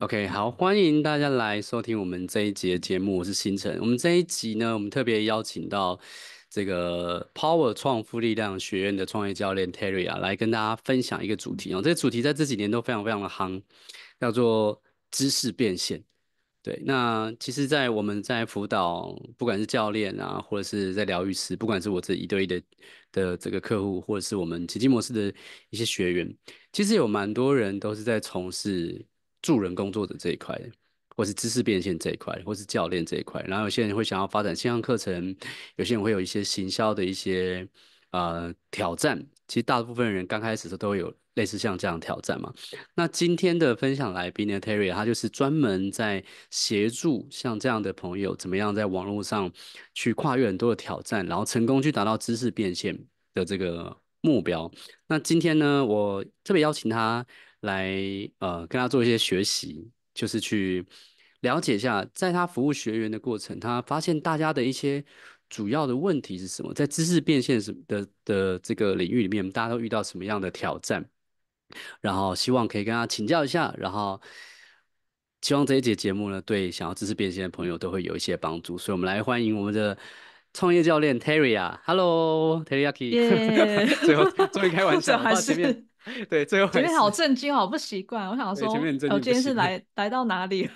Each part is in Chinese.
OK，好，欢迎大家来收听我们这一节节目。我是星辰。我们这一集呢，我们特别邀请到这个 Power 创富力量学院的创业教练 Terry 啊，来跟大家分享一个主题哦。这个主题在这几年都非常非常的夯，叫做知识变现。对，那其实，在我们在辅导，不管是教练啊，或者是在疗愈师，不管是我这一对一的的这个客户，或者是我们奇迹模式的一些学员，其实有蛮多人都是在从事。助人工作者这一块，或是知识变现这一块，或是教练这一块，然后有些人会想要发展线上课程，有些人会有一些行销的一些呃挑战。其实大部分人刚开始的时候都有类似像这样挑战嘛。那今天的分享来 b 呢 n t a r i a 他就是专门在协助像这样的朋友，怎么样在网络上去跨越很多的挑战，然后成功去达到知识变现的这个目标。那今天呢，我特别邀请他。来，呃，跟他做一些学习，就是去了解一下，在他服务学员的过程，他发现大家的一些主要的问题是什么？在知识变现什的的这个领域里面，大家都遇到什么样的挑战？然后希望可以跟他请教一下，然后希望这一节节目呢，对想要知识变现的朋友都会有一些帮助。所以，我们来欢迎我们的创业教练 Terry 啊，Hello，Terryaki，最后终于开玩笑，前面。对，最后前面好震惊，好不习惯。我想说，我今天是来来到哪里？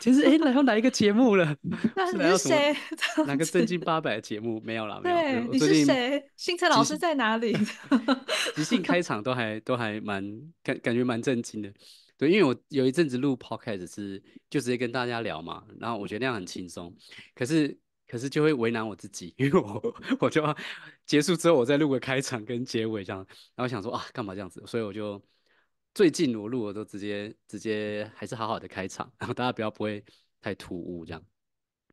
其实哎，来到哪一个节目了。那你是谁？哪个震惊八百的节目没有了？没有。对，你是谁？星辰老师在哪里？即兴开场都还都还蛮感感觉蛮震惊的。对，因为我有一阵子录 podcast 是就直接跟大家聊嘛，然后我觉得那样很轻松。可是。可是就会为难我自己，因为我 我就结束之后，我再录个开场跟结尾这样，然后想说啊，干嘛这样子？所以我就最近我录，我都直接直接还是好好的开场，然 后大家不要不会太突兀这样。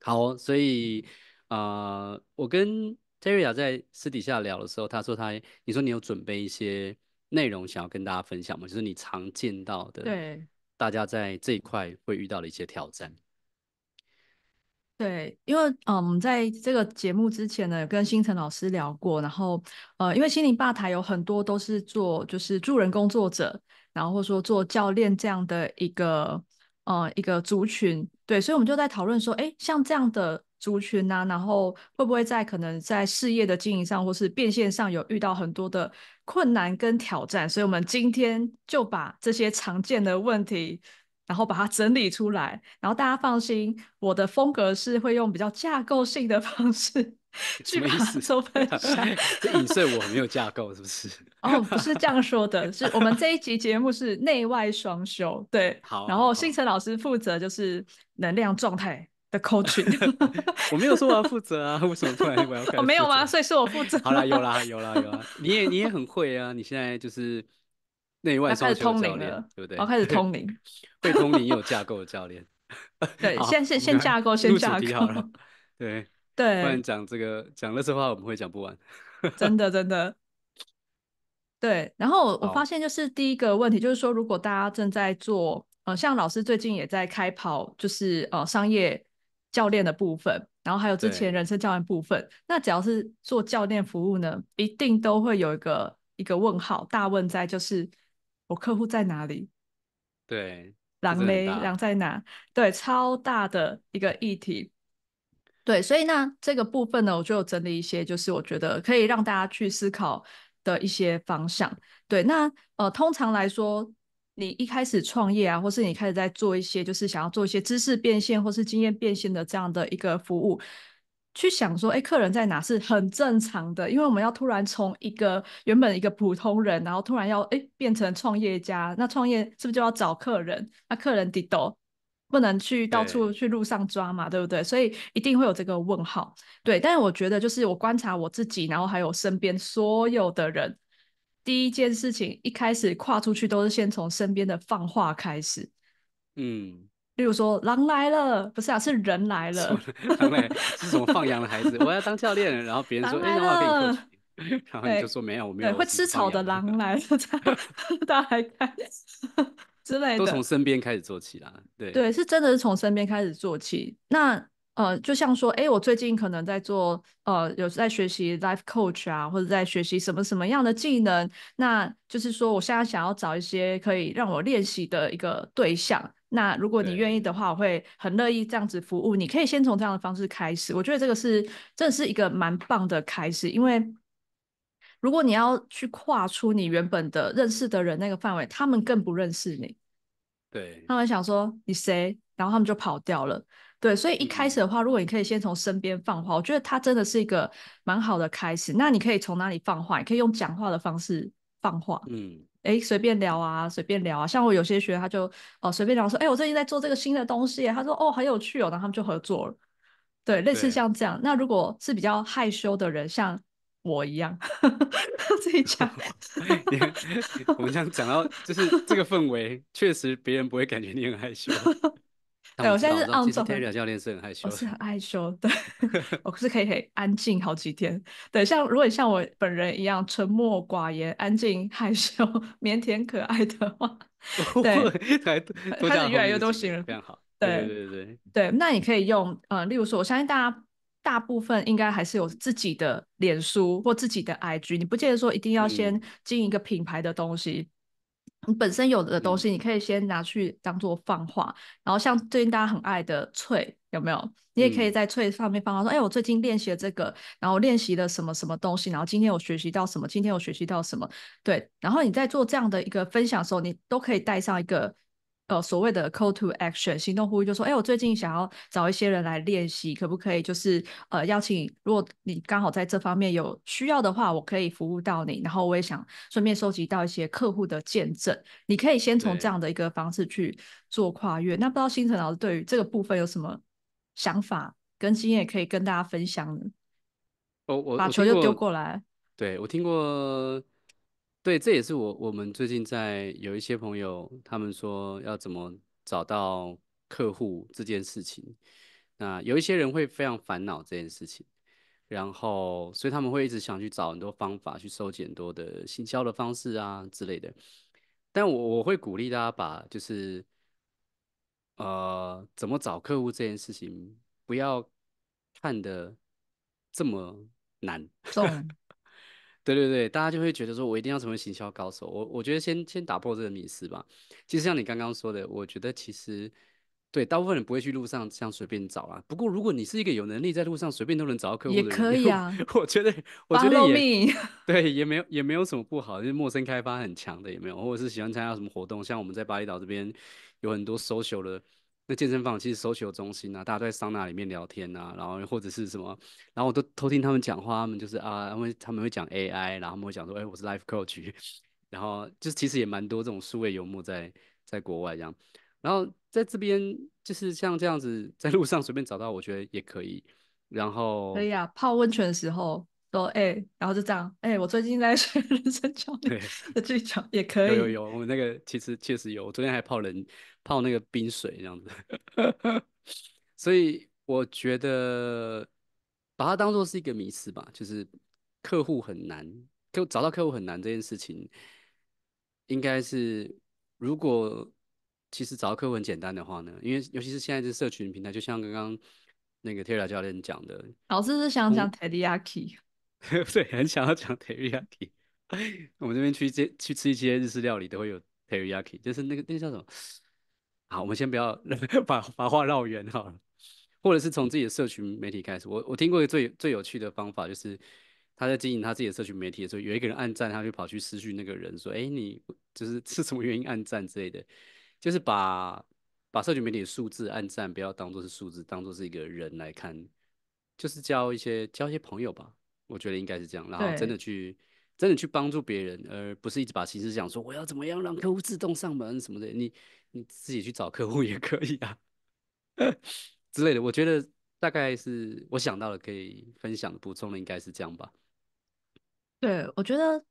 好，所以呃，我跟 r 瑞亚在私底下聊的时候，他说他你说你有准备一些内容想要跟大家分享吗？就是你常见到的，对，大家在这一块会遇到的一些挑战。对，因为嗯，在这个节目之前呢，跟星辰老师聊过，然后呃，因为心灵吧台有很多都是做就是助人工作者，然后或者说做教练这样的一个呃一个族群，对，所以我们就在讨论说，哎，像这样的族群呢，然后会不会在可能在事业的经营上或是变现上有遇到很多的困难跟挑战？所以，我们今天就把这些常见的问题。然后把它整理出来，然后大家放心，我的风格是会用比较架构性的 方式去做分享。这你我没有架构是不是？哦，不是这样说的，是我们这一集节目是内外双修，对。好。然后星辰老师负责就是能量状态的 coaching。我没有说我要负责啊，为什么突然我我、没有吗？所以是我负责。好啦，有啦，有啦，有啦。你也你也很会啊，你现在就是。他开始通灵了，对不对？我开始通灵，会 通灵有架构的教练。对，先先先架构，先架构。对对。不然讲这个讲乐事话，我们会讲不完。真的真的。对，然后我我发现就是第一个问题，就是说如果大家正在做呃，像老师最近也在开跑，就是呃商业教练的部分，然后还有之前人生教练部分，那只要是做教练服务呢，一定都会有一个一个问号，大问在就是。我客户在哪里？对，狼嘞，狼在哪？对，超大的一个议题。对，所以那这个部分呢，我就整理一些，就是我觉得可以让大家去思考的一些方向。对，那呃，通常来说，你一开始创业啊，或是你开始在做一些，就是想要做一些知识变现或是经验变现的这样的一个服务。去想说，哎，客人在哪是很正常的，因为我们要突然从一个原本一个普通人，然后突然要哎变成创业家，那创业是不是就要找客人？那客人得多，不能去到处去路上抓嘛，对不对？所以一定会有这个问号，对。但是我觉得，就是我观察我自己，然后还有身边所有的人，第一件事情一开始跨出去，都是先从身边的放话开始，嗯。例如说狼来了，不是啊，是人来了。狼来是什么放羊的孩子？我要当教练，然后别人说，哎，那我可以过去。然后 你就说没有，我没有。会吃草的狼来了，大家看之类的。都从身边开始做起啦，对。对，是真的是从身边开始做起。那。呃，就像说，哎，我最近可能在做，呃，有在学习 life coach 啊，或者在学习什么什么样的技能，那就是说我现在想要找一些可以让我练习的一个对象。那如果你愿意的话，我会很乐意这样子服务。你可以先从这样的方式开始，我觉得这个是，这是一个蛮棒的开始，因为如果你要去跨出你原本的认识的人那个范围，他们更不认识你，对，他们想说你谁，然后他们就跑掉了。对，所以一开始的话，如果你可以先从身边放话，我觉得它真的是一个蛮好的开始。那你可以从哪里放话？你可以用讲话的方式放话，嗯，哎，随便聊啊，随便聊啊。像我有些学员，他就哦随便聊说，哎，我最近在做这个新的东西，他说哦，很有趣哦，然后他们就合作了。对，类似像这样。那如果是比较害羞的人，像我一样 自己讲，我们样讲到就是这个氛围，确实别人不会感觉你很害羞。对，我现在是澳洲。我是很害羞，对，我是可以安静好几天。对，像如果你像我本人一样沉默寡言、安静、害羞、腼腆、可爱的话，对，开始越来越多新人，非常好。对对对对，那你可以用，呃，例如说，我相信大家大部分应该还是有自己的脸书或自己的 IG，你不见得说一定要先经营一个品牌的东西。你本身有的东西，你可以先拿去当做放话，然后像最近大家很爱的翠，有没有？你也可以在翠上面放话，说：“哎，我最近练习了这个，然后练习了什么什么东西，然后今天我学习到什么，今天我学习到什么。”对，然后你在做这样的一个分享的时候，你都可以带上一个。呃，所谓的 call to action 行动呼吁，就说，哎，我最近想要找一些人来练习，可不可以？就是，呃，邀请，如果你刚好在这方面有需要的话，我可以服务到你。然后，我也想顺便收集到一些客户的见证。你可以先从这样的一个方式去做跨越。那不知道星辰老师对于这个部分有什么想法跟经验，可以跟大家分享呢？哦，我把球就丢过来。对，我听过。对，这也是我我们最近在有一些朋友，他们说要怎么找到客户这件事情，那有一些人会非常烦恼这件事情，然后所以他们会一直想去找很多方法去集很多的行销的方式啊之类的，但我我会鼓励大家把就是，呃，怎么找客户这件事情不要看的这么难。对对对，大家就会觉得说，我一定要成为行销高手。我我觉得先先打破这个迷思吧。其实像你刚刚说的，我觉得其实对大部分人不会去路上样随便找啊。不过如果你是一个有能力在路上随便都能找到客户的，也可以啊。我觉得我觉得也对，也没有也没有什么不好，就是陌生开发很强的也没有，或者是喜欢参加什么活动，像我们在巴厘岛这边有很多 social 的。那健身房其实 social 中心啊，大家都在桑拿里面聊天呐，然后或者是什么，然后我都偷听他们讲话，他们就是啊，因为他们会讲 AI，然后他们会讲说，哎，我是 Life Coach，然后就是其实也蛮多这种数位游牧在在国外这样，然后在这边就是像这样子，在路上随便找到，我觉得也可以。然后可以啊，泡温泉的时候说哎，然后就这样，哎，我最近在学人生教练，那最巧，也可以。有有有，我那个其实确实有，我昨天还泡人。泡那个冰水这样子，所以我觉得把它当做是一个迷思吧。就是客户很难，客找到客户很难这件事情，应该是如果其实找到客户很简单的话呢，因为尤其是现在这社群平台，就像刚刚那个 Terry 教练讲的，老师是想讲 Teriyaki，对，很想要讲 Teriyaki。我们这边去这去吃一些日式料理都会有 Teriyaki，就是那个那个叫什么？好，我们先不要 把把话绕远好了，或者是从自己的社群媒体开始。我我听过一个最最有趣的方法，就是他在经营他自己的社群媒体的时候，有一个人暗赞，他就跑去私讯那个人说：“哎，你就是是什么原因暗赞之类的，就是把把社群媒体的数字暗赞，不要当做是数字，当做是一个人来看，就是交一些交一些朋友吧。我觉得应该是这样，然后真的去。”真的去帮助别人，而不是一直把心思想说我要怎么样让客户自动上门什么的，你你自己去找客户也可以啊 之类的。我觉得大概是我想到的可以分享补充的，应该是这样吧。对，我觉得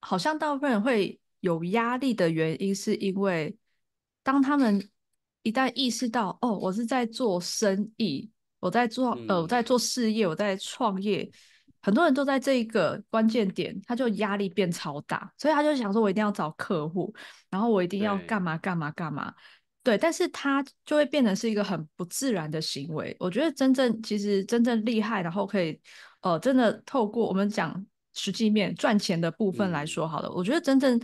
好像大部分人会有压力的原因，是因为当他们一旦意识到哦，我是在做生意，我在做呃我在做事业，我在创业。很多人都在这一个关键点，他就压力变超大，所以他就想说：“我一定要找客户，然后我一定要干嘛干嘛干嘛。”对，但是他就会变成是一个很不自然的行为。我觉得真正其实真正厉害，然后可以呃真的透过我们讲实际面赚钱的部分来说好了。我觉得真正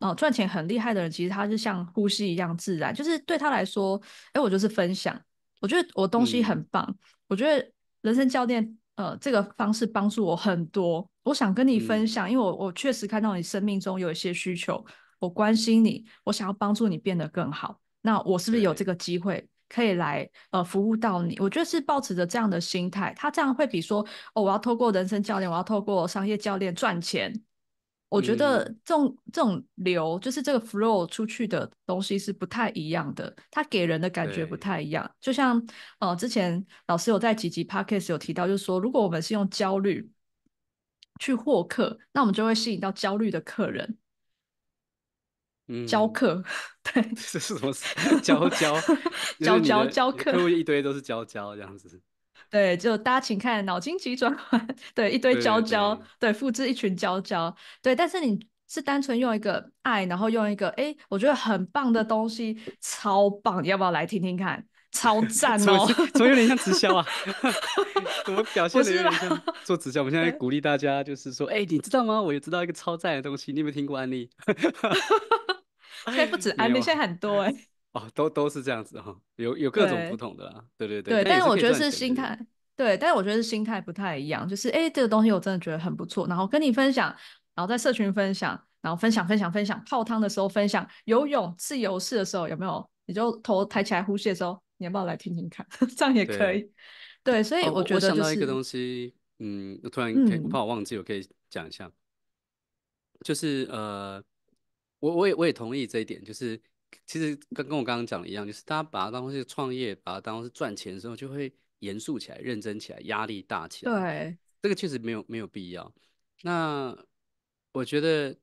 呃赚钱很厉害的人，其实他是像呼吸一样自然，就是对他来说，哎，我就是分享，我觉得我东西很棒，我觉得人生教练。呃，这个方式帮助我很多。我想跟你分享，因为我我确实看到你生命中有一些需求，我关心你，我想要帮助你变得更好。那我是不是有这个机会可以来呃服务到你？我觉得是抱持着这样的心态，他这样会比说哦，我要透过人生教练，我要透过商业教练赚钱。我觉得这种这种流就是这个 flow 出去的东西是不太一样的，它给人的感觉不太一样。就像呃，之前老师有在几集 podcast 有提到，就是说如果我们是用焦虑去获客，那我们就会吸引到焦虑的客人。嗯，教客，对，这是什么？教教教教教客，一堆都是教教这样子。对，就大家请看脑筋急转弯。对，一堆胶胶，对，复制一群胶胶。对，但是你是单纯用一个爱，然后用一个哎，我觉得很棒的东西，超棒，要不要来听听看？超赞哦！总有点像直销啊，怎么表现的？有点像 做直销，我们现在鼓励大家，就是说，哎，你知道吗？我也知道一个超赞的东西，你有没有听过安利？现在不止安利，现在很多哎。哦，都都是这样子哈，有有各种不同的啦，对对对。对，但是我觉得是心态，对，但是我觉得是心态不太一样，就是哎，这个东西我真的觉得很不错，然后跟你分享，然后在社群分享，然后分享分享分享，泡汤的时候分享，游泳自由式的时候有没有，你就头抬起来呼吸的时候，你要不要来听听看？这样也可以。对，所以我觉得。我想到一个东西，嗯，突然怕我忘记，我可以讲一下，就是呃，我我也我也同意这一点，就是。其实跟跟我刚刚讲的一样，就是大家把它当回是创业，把它当回是赚钱的时候，就会严肃起来、认真起来、压力大起来。对，这个确实没有没有必要。那我觉得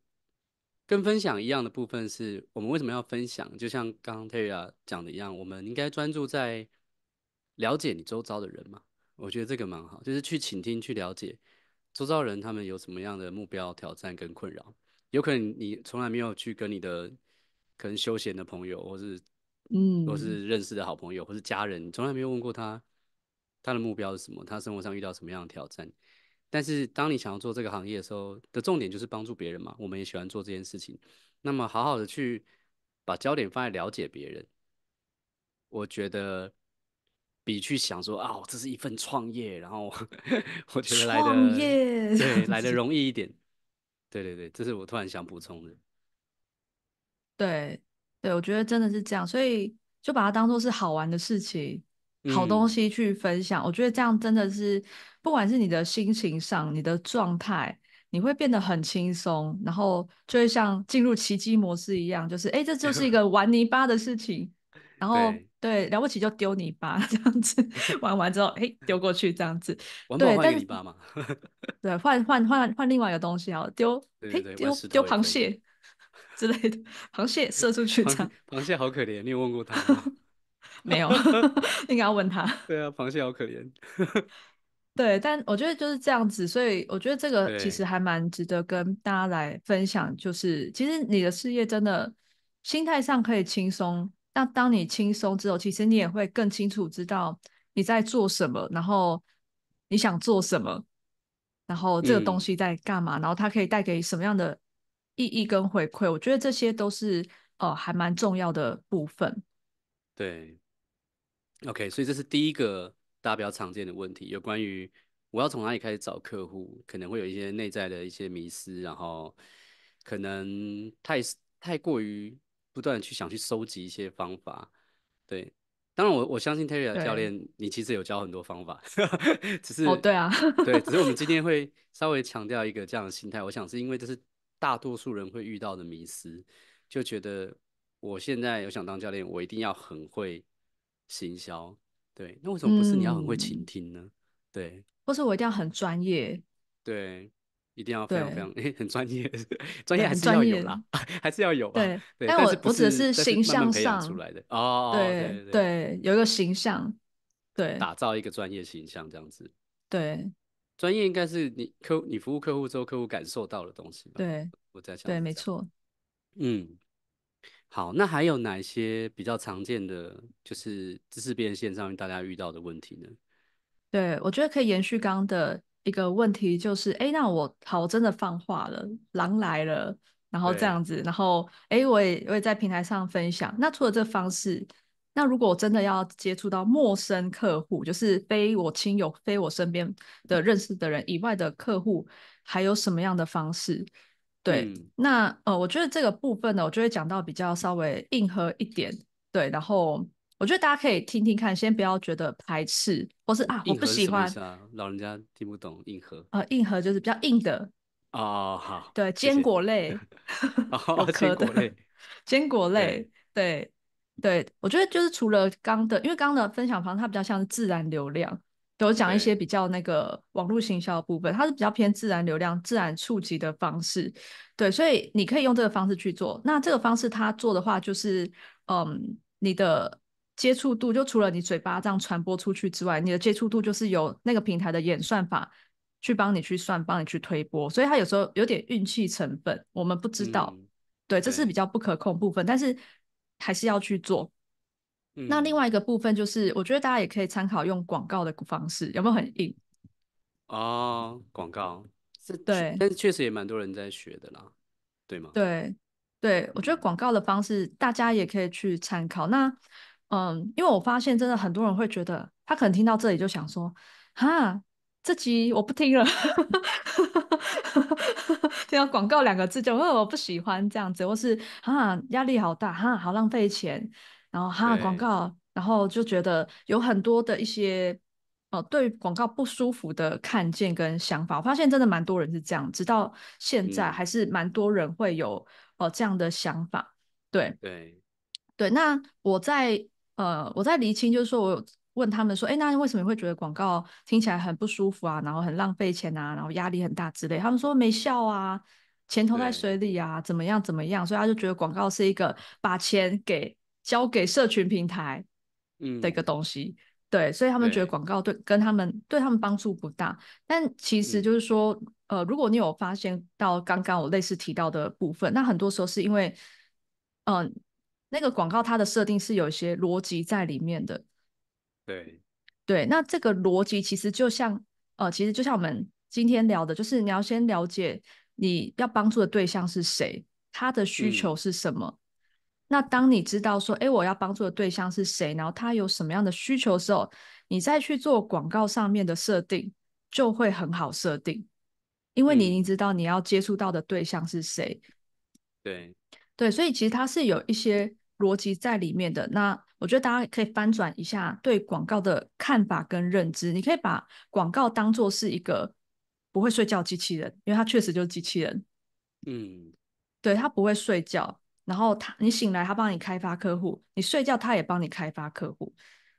跟分享一样的部分是我们为什么要分享？就像刚刚 Terry 讲的一样，我们应该专注在了解你周遭的人嘛。我觉得这个蛮好，就是去倾听、去了解周遭人他们有什么样的目标、挑战跟困扰。有可能你从来没有去跟你的。可能休闲的朋友，或是嗯，或是认识的好朋友，或是家人，从来没有问过他他的目标是什么，他生活上遇到什么样的挑战。但是当你想要做这个行业的时候，的重点就是帮助别人嘛。我们也喜欢做这件事情，那么好好的去把焦点放在了解别人，我觉得比去想说啊，这是一份创业，然后 我觉得来的对 来的容易一点。对对对，这是我突然想补充的。对对，我觉得真的是这样，所以就把它当做是好玩的事情、好东西去分享。我觉得这样真的是，不管是你的心情上、你的状态，你会变得很轻松，然后就会像进入奇迹模式一样，就是哎，这就是一个 玩泥巴的事情，然后对了不起就丢泥巴 这样子，玩完之后哎丢过去这样子，对，但嘛，对换换换换另外一个东西，然丢哎丢丢螃蟹。之类的，螃蟹射出去，样。螃蟹好可怜。你有问过他吗？没有，应该要问他。对啊，螃蟹好可怜。对，但我觉得就是这样子，所以我觉得这个其实还蛮值得跟大家来分享。就是其实你的事业真的心态上可以轻松，那当你轻松之后，其实你也会更清楚知道你在做什么，然后你想做什么，然后这个东西在干嘛，然后它可以带给什么样的。意义跟回馈，我觉得这些都是呃还蛮重要的部分。对，OK，所以这是第一个大家比较常见的问题，有关于我要从哪里开始找客户，可能会有一些内在的一些迷失，然后可能太太过于不断去想去收集一些方法。对，当然我我相信 Terry 教练，你其实有教很多方法，只是哦对啊，对，只是我们今天 会稍微强调一个这样的心态，我想是因为这是。大多数人会遇到的迷思，就觉得我现在有想当教练，我一定要很会行销。对，那为什么不是你要很会倾听呢？对，或是我一定要很专业？对，一定要非常非常诶，很专业，专业 还是要有啦，还是要有对，但我我只是形象上出来的哦。对对，有一个形象，对，打造一个专业形象这样子。对。专业应该是你客你服务客户之后客户感受到的东西。对，我在想。对，没错。嗯，好，那还有哪一些比较常见的，就是知识变现上面大家遇到的问题呢？对我觉得可以延续刚的一个问题，就是哎，那我好我真的放话了，狼来了，然后这样子，然后哎，我也我也在平台上分享。那除了这方式？那如果我真的要接触到陌生客户，就是非我亲友、非我身边的认识的人以外的客户，还有什么样的方式？对，那呃，我觉得这个部分呢，我就会讲到比较稍微硬核一点。对，然后我觉得大家可以听听看，先不要觉得排斥或是啊我不喜欢。老人家听不懂硬核呃，硬核就是比较硬的哦。好，对，坚果类，老 壳的坚果类，对。对，我觉得就是除了刚的，因为刚的分享方它比较像是自然流量，有讲一些比较那个网络行销部分，它是比较偏自然流量、自然触及的方式。对，所以你可以用这个方式去做。那这个方式它做的话，就是嗯，你的接触度就除了你嘴巴这样传播出去之外，你的接触度就是由那个平台的演算法去帮你去算、帮你去推波，所以它有时候有点运气成分，我们不知道。对，这是比较不可控部分，但是。还是要去做。那另外一个部分就是，我觉得大家也可以参考用广告的方式，有没有很硬哦，广告是对，但是确实也蛮多人在学的啦，对吗？对，对，我觉得广告的方式大家也可以去参考。那，嗯，因为我发现真的很多人会觉得，他可能听到这里就想说，哈，这集我不听了。听 到广告两个字，就呃我不喜欢这样子，或是哈压力好大，哈好浪费钱，然后哈广告，然后就觉得有很多的一些哦对广告不舒服的看见跟想法，我发现真的蛮多人是这样，直到现在还是蛮多人会有哦这样的想法，对对对，那我在呃我在厘清，就是说我。问他们说：“哎，那你为什么会觉得广告听起来很不舒服啊？然后很浪费钱啊，然后压力很大之类？”他们说：“没效啊，钱投在水里啊，怎么样怎么样？”所以他就觉得广告是一个把钱给交给社群平台嗯，的一个东西。对，所以他们觉得广告对跟他们对他们帮助不大。但其实就是说，呃，如果你有发现到刚刚我类似提到的部分，那很多时候是因为，嗯，那个广告它的设定是有一些逻辑在里面的。对对，那这个逻辑其实就像呃，其实就像我们今天聊的，就是你要先了解你要帮助的对象是谁，他的需求是什么。那当你知道说，哎，我要帮助的对象是谁，然后他有什么样的需求的时候，你再去做广告上面的设定就会很好设定，因为你已经知道你要接触到的对象是谁。对对，所以其实它是有一些逻辑在里面的。那我觉得大家可以翻转一下对广告的看法跟认知。你可以把广告当做是一个不会睡觉机器人，因为它确实就是机器人。嗯，对，它不会睡觉，然后它你醒来它帮你开发客户，你睡觉它也帮你开发客户，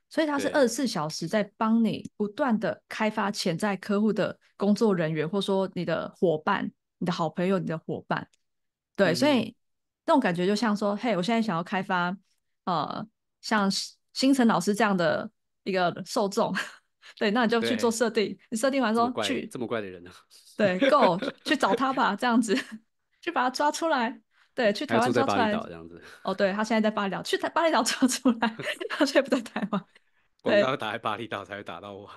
所以它是二十四小时在帮你不断的开发潜在客户的工作人员，或说你的伙伴、你的好朋友、你的伙伴。对，所以那种感觉就像说，嘿，我现在想要开发呃。像星辰老师这样的一个受众，对，那你就去做设定。你设定完后去这么怪的人呢？对，Go 去找他吧，这样子，去把他抓出来。对，去台湾抓出来。子。哦，对他现在在巴厘岛，去巴厘岛抓出来。他却不在台湾。广告打在巴厘岛才会打到我。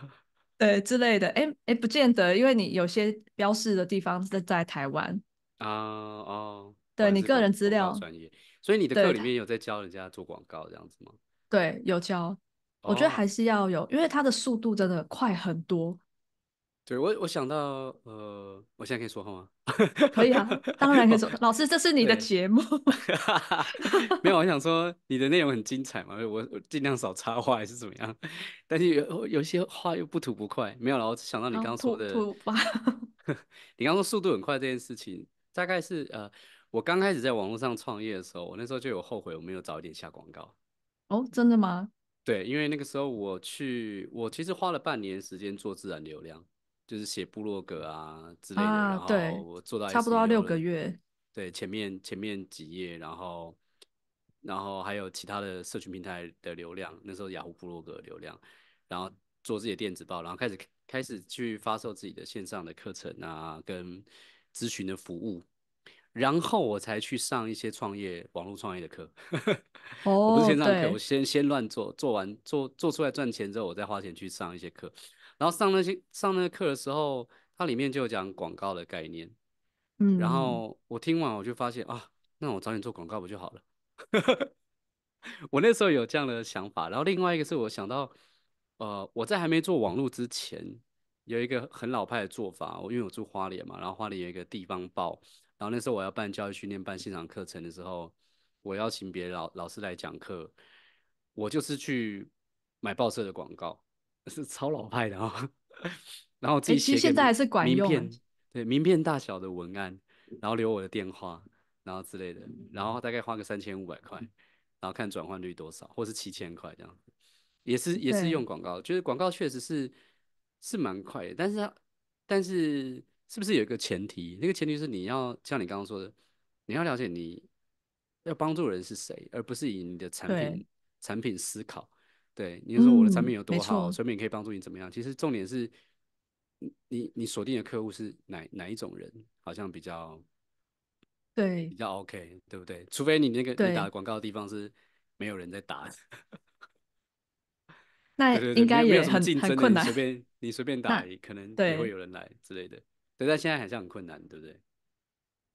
对之类的，哎哎，不见得，因为你有些标示的地方是在台湾啊哦。对你个人资料。所以你的课里面有在教人家做广告这样子吗？对，有教。我觉得还是要有，因为它的速度真的快很多。对我，我想到，呃，我现在可以说话吗？可以啊，当然可以说。老师，这是你的节目。没有，我想说你的内容很精彩嘛，我尽量少插话还是怎么样？但是有有些话又不吐不快。没有，我想到你刚刚说的，你刚刚说速度很快这件事情，大概是呃。我刚开始在网络上创业的时候，我那时候就有后悔我没有早一点下广告。哦，真的吗？对，因为那个时候我去，我其实花了半年时间做自然流量，就是写部落格啊之类的，然后做到差不多要六个月。对，前面前面几页，然后然后还有其他的社群平台的流量，那时候雅虎部落格流量，然后做自己的电子报，然后开始开始去发售自己的线上的课程啊，跟咨询的服务。然后我才去上一些创业、网络创业的课。哦，不是先上课，我先先乱做，做完做做出来赚钱之后，我再花钱去上一些课。然后上那些上那课的时候，它里面就有讲广告的概念。嗯，然后我听完我就发现啊，那我早点做广告不就好了？我那时候有这样的想法。然后另外一个是我想到，呃，我在还没做网络之前，有一个很老派的做法。我因为我住花莲嘛，然后花莲有一个地方报。然后那时候我要办教育训练办现场课程的时候，我邀请别老老师来讲课，我就是去买报社的广告，是超老派的啊。然后自己写，在还是管名片对名片大小的文案，然后留我的电话，然后之类的，然后大概花个三千五百块，然后看转换率多少，或是七千块这样子，也是也是用广告，就是广告确实是是蛮快的，但是但是。是不是有一个前提？那个前提是你要像你刚刚说的，你要了解你要帮助人是谁，而不是以你的产品产品思考。对，你说我的产品有多好，产品可以帮助你怎么样？其实重点是，你你锁定的客户是哪哪一种人？好像比较对，比较 OK，对不对？除非你那个你打广告的地方是没有人在打，那 应该也没有很困难，随便 你随便打，可能也会有人来之类的。对，但现在还是很困难，对不对？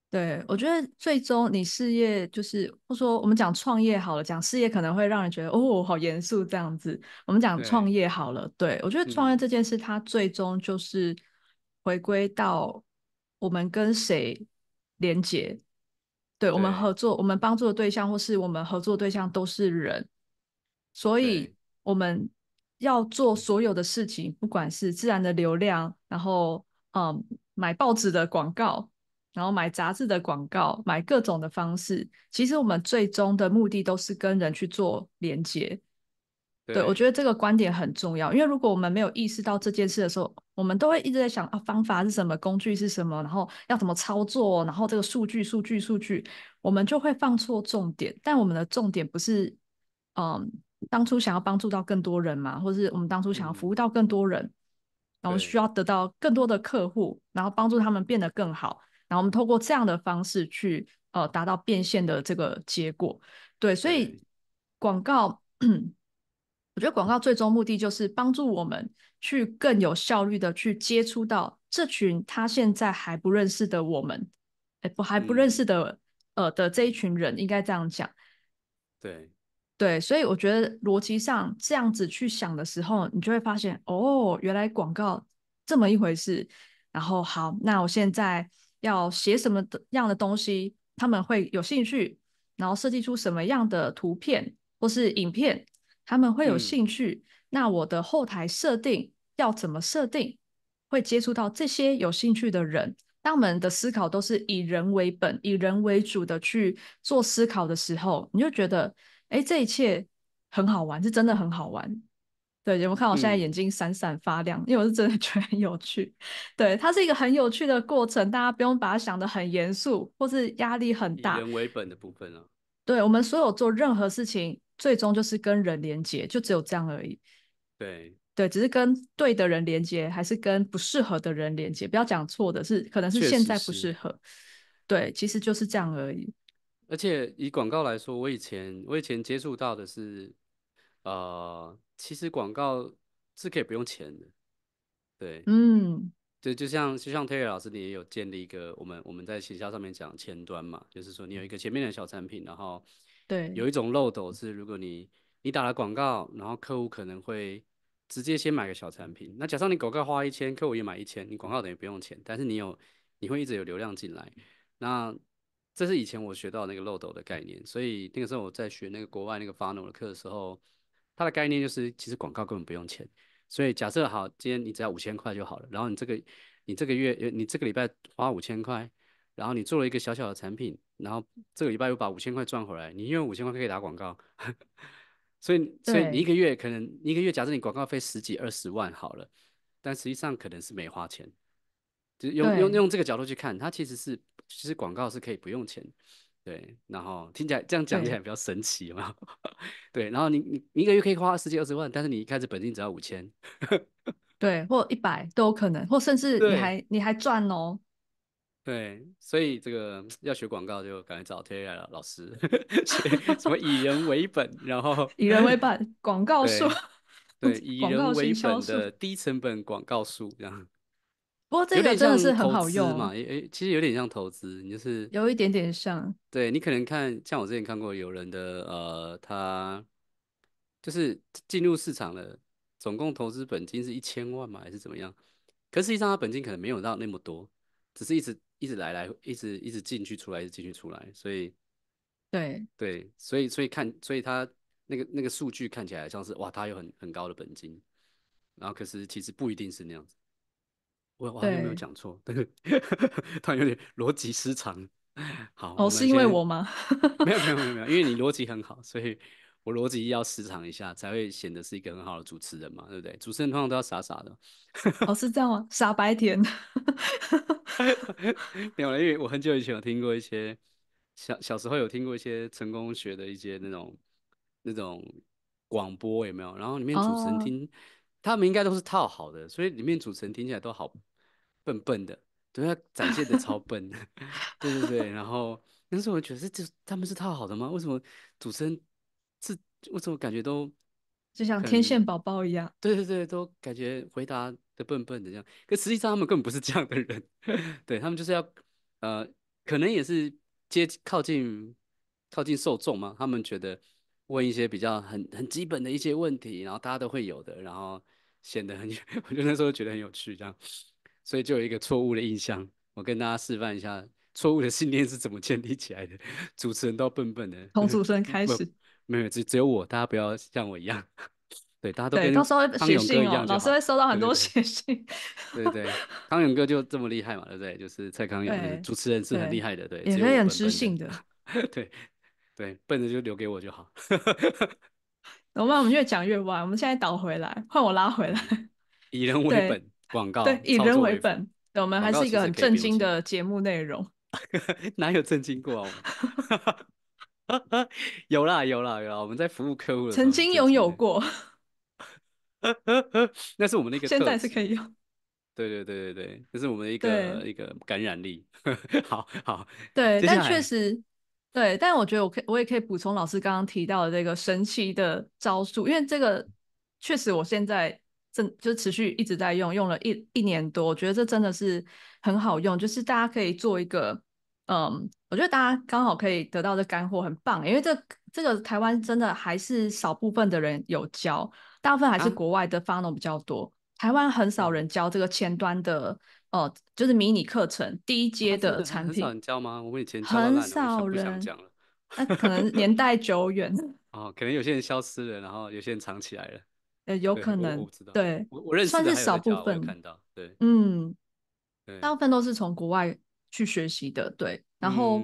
对，我觉得最终你事业就是，不说我们讲创业好了，讲事业可能会让人觉得哦，好严肃这样子。我们讲创业好了，对我觉得创业这件事，它最终就是回归到我们跟谁连接，对我们合作、我们帮助的对象，或是我们合作对象都是人，所以我们要做所有的事情，不管是自然的流量，然后嗯。买报纸的广告，然后买杂志的广告，买各种的方式。其实我们最终的目的都是跟人去做连接。对我觉得这个观点很重要，因为如果我们没有意识到这件事的时候，我们都会一直在想啊，方法是什么，工具是什么，然后要怎么操作，然后这个数据、数据、数据，我们就会放错重点。但我们的重点不是，嗯，当初想要帮助到更多人嘛，或是我们当初想要服务到更多人。然后需要得到更多的客户，然后帮助他们变得更好，然后我们通过这样的方式去呃达到变现的这个结果。对，所以广告，我觉得广告最终目的就是帮助我们去更有效率的去接触到这群他现在还不认识的我们，哎，不还不认识的呃的这一群人，应该这样讲。对。对，所以我觉得逻辑上这样子去想的时候，你就会发现，哦，原来广告这么一回事。然后好，那我现在要写什么样的东西，他们会有兴趣？然后设计出什么样的图片或是影片，他们会有兴趣？那我的后台设定要怎么设定，会接触到这些有兴趣的人？当我们的思考都是以人为本、以人为主的去做思考的时候，你就觉得。哎，这一切很好玩，是真的很好玩。对，你有看，我现在眼睛闪闪发亮，因为我是真的 觉得很有趣。对，它是一个很有趣的过程，大家不用把它想得很严肃，或是压力很大。人为本的部分啊，对我们所有做任何事情，最终就是跟人连接，就只有这样而已。对，对，只是跟对的人连接，还是跟不适合的人连接？不要讲错的，是可能是现在不适合。对，其实就是这样而已。而且以广告来说，我以前我以前接触到的是，呃，其实广告是可以不用钱的，对，嗯，对，就像就像 Terry 老师，你也有建立一个我们我们在行销上面讲前端嘛，就是说你有一个前面的小产品，然后对，有一种漏斗是，如果你你打了广告，然后客户可能会直接先买个小产品。那假设你广告花一千，客户也买一千，你广告等于不用钱，但是你有你会一直有流量进来，那。这是以前我学到那个漏斗的概念，所以那个时候我在学那个国外那个法努的课的时候，它的概念就是，其实广告根本不用钱。所以假设好，今天你只要五千块就好了，然后你这个，你这个月，你这个礼拜花五千块，然后你做了一个小小的产品，然后这个礼拜又把五千块赚回来，你用五千块可以打广告。所以，所以你一个月可能一个月，假设你广告费十几二十万好了，但实际上可能是没花钱。就用用用这个角度去看，它其实是其实广告是可以不用钱，对。然后听起来这样讲起来比较神奇嘛，对。然后你你一个月可以花十几二十万，但是你一开始本金只要五千，对，或一百都有可能，或甚至你还你还赚哦。对，所以这个要学广告，就赶快找 Terry 老师 学什么以人为本，然后以人为本广告术，对，以人为本的低成本广告术这样。不过这个真的是很好用嘛？诶，其实有点像投资，你就是有一点点像。对，你可能看像我之前看过有人的，呃，他就是进入市场了，总共投资本金是一千万嘛，还是怎么样？可实际上他本金可能没有到那么多，只是一直一直来来，一直一直进去出来，一直进去出来。所以，对对，所以所以看，所以他那个那个数据看起来像是哇，他有很很高的本金，然后可是其实不一定是那样子。我好像没有讲错，但是 突然有点逻辑失常。好，哦，是因为我吗？没有没有没有没有，因为你逻辑很好，所以我逻辑要失常一下，才会显得是一个很好的主持人嘛，对不对？主持人通常都要傻傻的。哦，是这样吗？傻白甜。没有，因为我很久以前有听过一些小小时候有听过一些成功学的一些那种那种广播有没有？然后里面主持人听，他们应该都是套好的，所以里面主持人听起来都好。笨笨的，对，下展现的超笨，对对对。然后那时候我觉得这就他们是套好的吗？为什么主持人是为什么感觉都就像天线宝宝一样？对对对，都感觉回答的笨笨的这样。可实际上他们根本不是这样的人，对他们就是要呃，可能也是接靠近靠近受众嘛。他们觉得问一些比较很很基本的一些问题，然后大家都会有的，然后显得很，我觉得那时候觉得很有趣这样。所以就有一个错误的印象。我跟大家示范一下，错误的信念是怎么建立起来的。主持人都笨笨的，从主持人开始，没有，只只有我，大家不要像我一样。对，大家都跟康永哥一样，老师会收到很多写信。对对，康永哥就这么厉害嘛，对不对？就是蔡康永，主持人是很厉害的，对，也以很知性的。对对，笨的就留给我就好。我们我们越讲越歪，我们现在倒回来，换我拉回来。以人为本。广告对，以人为本。我们还是一个很震惊的节目内容，哪有震惊过啊？有啦有啦有啦，我们在服务客户了，曾经拥有过，那是我们的一个，现在是可以用。对对对对对，这是我们的一个一个感染力。好好，对，但确实，对，但我觉得我可我也可以补充老师刚刚提到的这个神奇的招数，因为这个确实我现在。正就持续一直在用，用了一一年多，我觉得这真的是很好用，就是大家可以做一个，嗯，我觉得大家刚好可以得到的干货很棒，因为这这个台湾真的还是少部分的人有教，大部分还是国外的发弄比较多，台湾很少人教这个前端的哦，就是迷你课程、低阶的产品。很少人教吗？我问你，很少人。讲了，那可能年代久远 哦，可能有些人消失了，然后有些人藏起来了。呃，有可能，对，我我认识算是少部分，看到，对，嗯，大部分都是从国外去学习的，对，然后，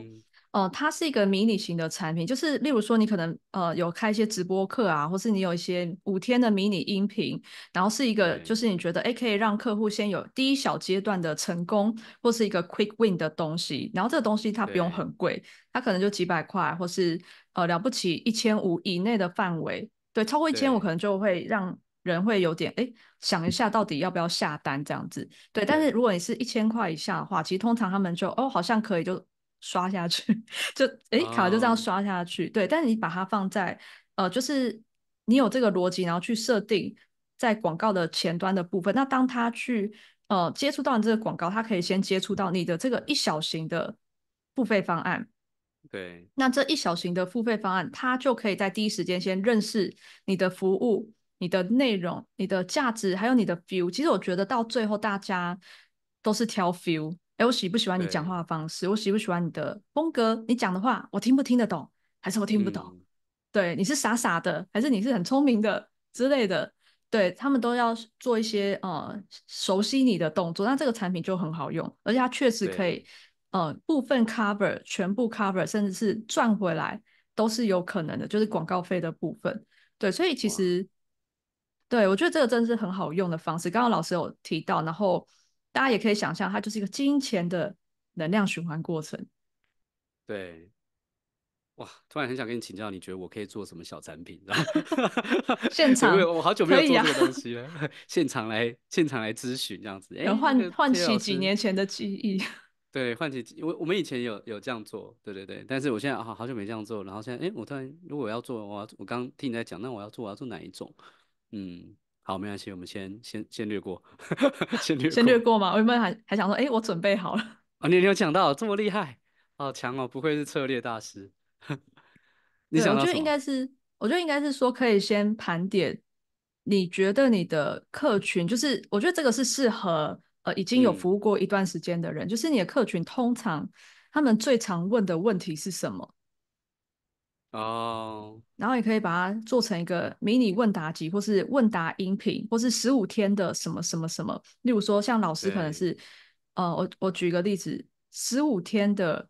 呃，它是一个迷你型的产品，就是例如说你可能呃有开一些直播课啊，或是你有一些五天的迷你音频，然后是一个就是你觉得哎可以让客户先有第一小阶段的成功，或是一个 quick win 的东西，然后这个东西它不用很贵，它可能就几百块，或是呃了不起一千五以内的范围。对，超过一千，我可能就会让人会有点哎，想一下到底要不要下单这样子。对，但是如果你是一千块以下的话，其实通常他们就哦，好像可以就刷下去，就哎卡就这样刷下去。对，但是你把它放在呃，就是你有这个逻辑，然后去设定在广告的前端的部分。那当他去呃接触到你这个广告，他可以先接触到你的这个一小型的付费方案。对，那这一小型的付费方案，它就可以在第一时间先认识你的服务、你的内容、你的价值，还有你的 feel。其实我觉得到最后，大家都是挑 feel。哎，我喜不喜欢你讲话的方式？我喜不喜欢你的风格？你讲的话我听不听得懂？还是我听不懂？对，你是傻傻的，还是你是很聪明的之类的？对他们都要做一些呃熟悉你的动作。那这个产品就很好用，而且它确实可以。呃部分 cover，全部 cover，甚至是赚回来都是有可能的，就是广告费的部分。对，所以其实，对我觉得这个真的是很好用的方式。刚刚老师有提到，然后大家也可以想象，它就是一个金钱的能量循环过程。对，哇，突然很想跟你请教，你觉得我可以做什么小产品？现 场，我好久没有做这个东西了。现场来，现场来咨询这样子，能唤唤起几年前的记忆。对，换起我我们以前有有这样做，对对对，但是我现在好好久没这样做，然后现在哎，我突然如果我要做，我要我刚听你在讲，那我要做我要做哪一种？嗯，好，没关系，我们先先先略过，先略先略过吗？我有没有还还想说，哎，我准备好了啊？你你有讲到这么厉害，好强哦，不愧是策略大师。你想，我觉得应该是，我觉得应该是说可以先盘点，你觉得你的客群，就是我觉得这个是适合。呃，已经有服务过一段时间的人，就是你的客群，通常他们最常问的问题是什么？哦，然后也可以把它做成一个迷你问答集，或是问答音频，或是十五天的什么什么什么。例如说，像老师可能是，呃，我我举个例子，十五天的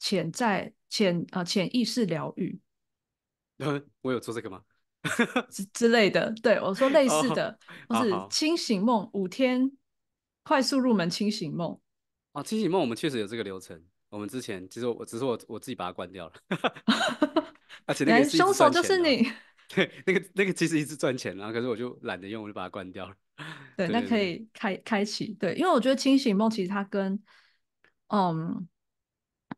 潜在潜呃潜意识疗愈。我有做这个吗？之之类的，对我说类似 的，或是清醒梦五天。快速入门清醒梦哦，清醒梦我们确实有这个流程。我们之前其实我只是我我自己把它关掉了，而且那个 凶手就是你 对那个那个其实一直赚钱后可是我就懒得用，我就把它关掉了。对，那可以开开启对，因为我觉得清醒梦其实它跟嗯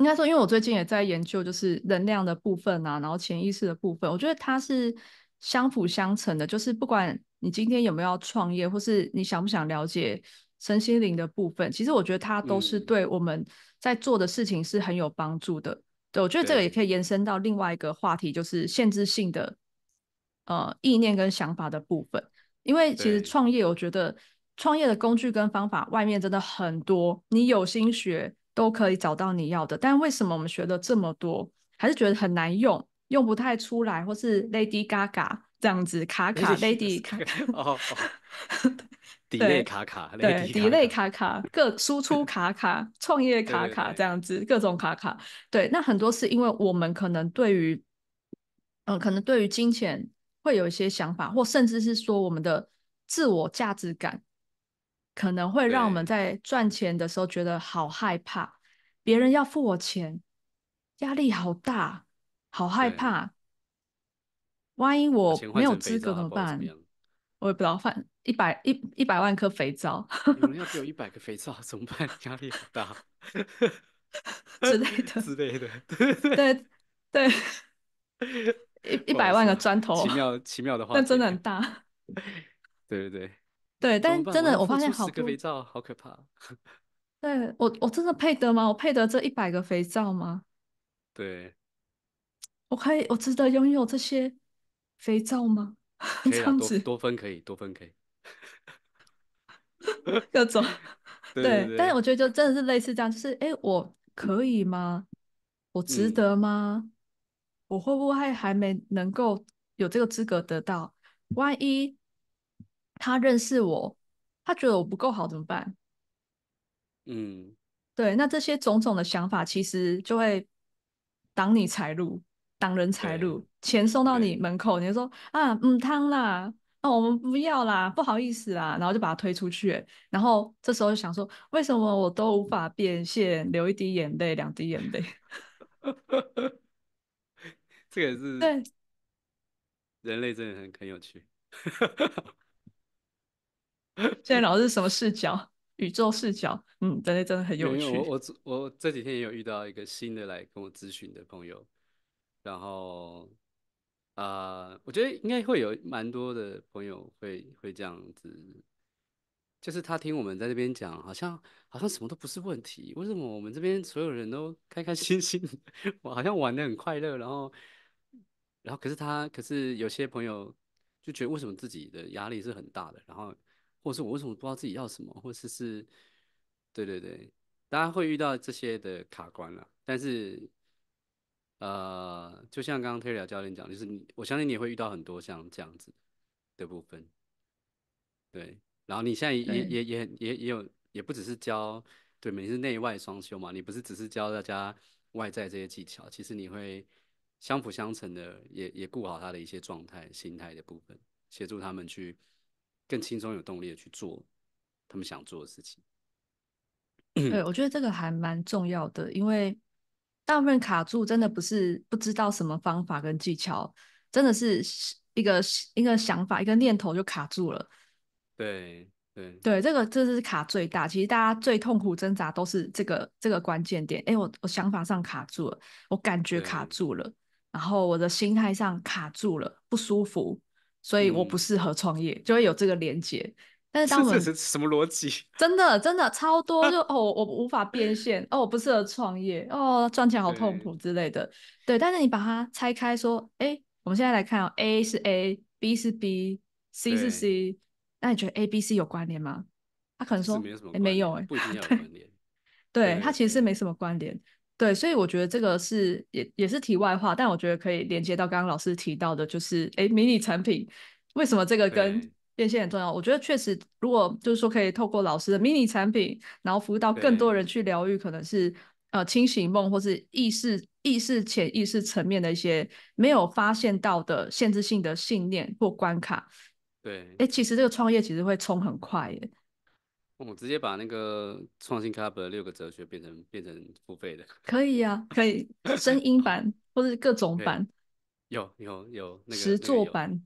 应该说，因为我最近也在研究就是能量的部分啊，然后潜意识的部分，我觉得它是相辅相成的。就是不管你今天有没有要创业，或是你想不想了解。身心灵的部分，其实我觉得它都是对我们在做的事情是很有帮助的。对，我觉得这个也可以延伸到另外一个话题，就是限制性的呃意念跟想法的部分。因为其实创业，我觉得创业的工具跟方法外面真的很多，你有心学都可以找到你要的。但为什么我们学了这么多，还是觉得很难用，用不太出来，或是 Lady Gaga 这样子卡卡 Lady Gaga 哦。底类卡卡，对底类卡卡，各输出卡卡，创业卡卡这样子，各种卡卡。对，那很多是因为我们可能对于，嗯，可能对于金钱会有一些想法，或甚至是说我们的自我价值感可能会让我们在赚钱的时候觉得好害怕，别人要付我钱，压力好大，好害怕。万一我没有资格怎么办？我也不知道，反。一百一一百万颗肥皂，有人 要给我一百个肥皂 怎么办？压力好大 之类的之类的，对对对，一一百万个砖头，奇妙奇妙的话，但真的很大，对对对对，但是真的我发现好，十个肥皂好可怕，对我我真的配得吗？我配得这一百个肥皂吗？对，我可以，我值得拥有这些肥皂吗？这样子多分可以，多分可以。各 种 对，但是我觉得就真的是类似这样，就是哎，我可以吗？我值得吗？我会不会还没能够有这个资格得到？万一他认识我，他觉得我不够好怎么办？嗯，对，那这些种种的想法其实就会挡你财路，挡人财路，钱送到你门口，你就说啊，嗯，汤啦，那我们不要啦，不好意思啦，然后就把他推出去。然后这时候就想说，为什么我都无法变现，流一滴眼泪，两滴眼泪。这个是，对，人类真的很很有趣。现 在老是什么视角，宇宙视角，嗯，真的真的很有趣。我我我这几天也有遇到一个新的来跟我咨询的朋友，然后。呃，我觉得应该会有蛮多的朋友会会这样子，就是他听我们在这边讲，好像好像什么都不是问题，为什么我们这边所有人都开开心心，好像玩的很快乐，然后然后可是他可是有些朋友就觉得为什么自己的压力是很大的，然后或者是我为什么不知道自己要什么，或者是对对对，大家会遇到这些的卡关了，但是。呃，就像刚刚 t e r r y 教练讲，就是你，我相信你也会遇到很多像这样子的部分，对。然后你现在也也也也也有，也不只是教，对，每次内外双修嘛，你不是只是教大家外在这些技巧，其实你会相辅相成的，也也顾好他的一些状态、心态的部分，协助他们去更轻松、有动力的去做他们想做的事情。对，我觉得这个还蛮重要的，因为。大部分卡住，真的不是不知道什么方法跟技巧，真的是一个一个想法、一个念头就卡住了。对对对，这个这是卡最大。其实大家最痛苦、挣扎都是这个这个关键点。哎，我我想法上卡住了，我感觉卡住了，然后我的心态上卡住了，不舒服，所以我不适合创业，就会有这个连接。但是，这这什么逻辑？真的，真的超多，就哦，我无法变现，哦，我不适合创业，哦，赚钱好痛苦之类的。对，但是你把它拆开说，哎，我们现在来看，哦，A 是 A，B 是 B，C 是 C，那你觉得 A、B、C 有关联吗？他可能说，哎，没有，哎，不一样有关联。对，它其实没什么关联。对，所以我觉得这个是也也是题外话，但我觉得可以连接到刚刚老师提到的，就是哎，迷你产品为什么这个跟？变现很重要，我觉得确实，如果就是说可以透过老师的迷你产品，然后服务到更多人去疗愈，可能是呃清醒梦或是意识、意识、潜意识层面的一些没有发现到的限制性的信念或关卡。对，哎，其实这个创业其实会冲很快耶。我直接把那个创新 club 的六个哲学变成变成付费的。可以呀，可以声音版或者各种版。有有有那个实做版。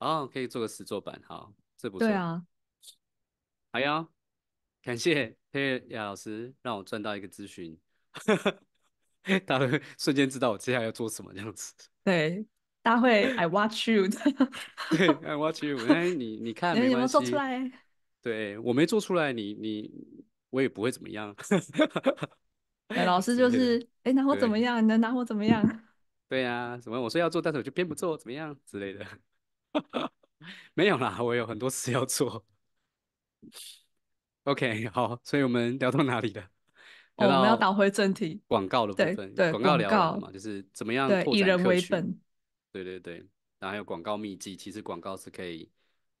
哦，可以做个实做版，好，这不错。对啊。好呀，感谢佩雅老师让我赚到一个咨询，大家瞬间知道我接下来要做什么这样子。对，大家会 I watch you。对，I watch you。哎，你你看，你你没做出来。对我没做出来，你你我也不会怎么样。哎，老师就是，哎，拿我怎么样？你能拿我怎么样？对呀，什么我说要做，但是我就偏不做，怎么样之类的。没有啦，我有很多事要做。OK，好，所以我们聊到哪里了？我们要倒回正题，广告的部分，对广告聊嘛，就是怎么样以人为本。对对对，然后还有广告秘籍，其实广告是可以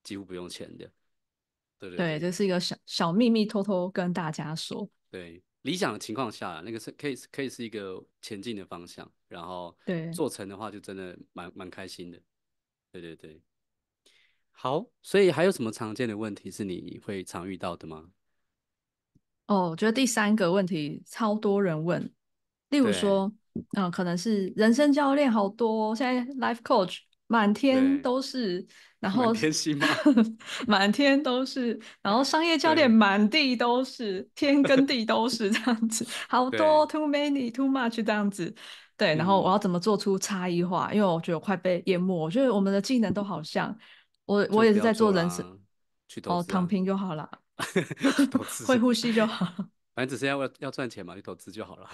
几乎不用钱的。对对，这是一个小小秘密，偷偷跟大家说。对，理想的情况下，那个是可以可以是一个前进的方向。然后对做成的话，就真的蛮蛮开心的。对对对，好。所以还有什么常见的问题是你会常遇到的吗？哦，我觉得第三个问题超多人问，例如说，嗯，可能是人生教练好多，现在 life coach 满天都是，然后满天是吗？满天都是，然后商业教练满地都是，天跟地都是这样子，好多 too many too much 这样子。对，然后我要怎么做出差异化？因为我觉得我快被淹没，我觉得我们的技能都好像我我也是在做人生，哦，躺平就好了，会呼吸就好 反正只是要要赚钱嘛，去投资就好了，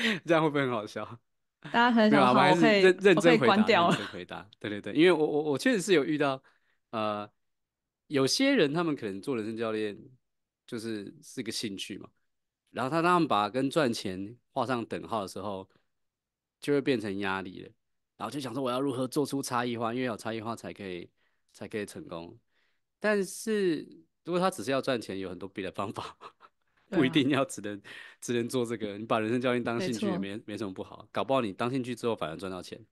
这样会不会很好笑？大家很少会认真回答，认真回答，对对对，因为我我我确实是有遇到，呃，有些人他们可能做人生教练就是是个兴趣嘛。然后他当把跟赚钱画上等号的时候，就会变成压力了。然后就想说，我要如何做出差异化？因为有差异化才可以才可以成功。但是如果他只是要赚钱，有很多别的方法，不一定要只能只能做这个。你把人生教练当兴趣，也没没什么不好。搞不好你当兴趣之后反而赚到钱，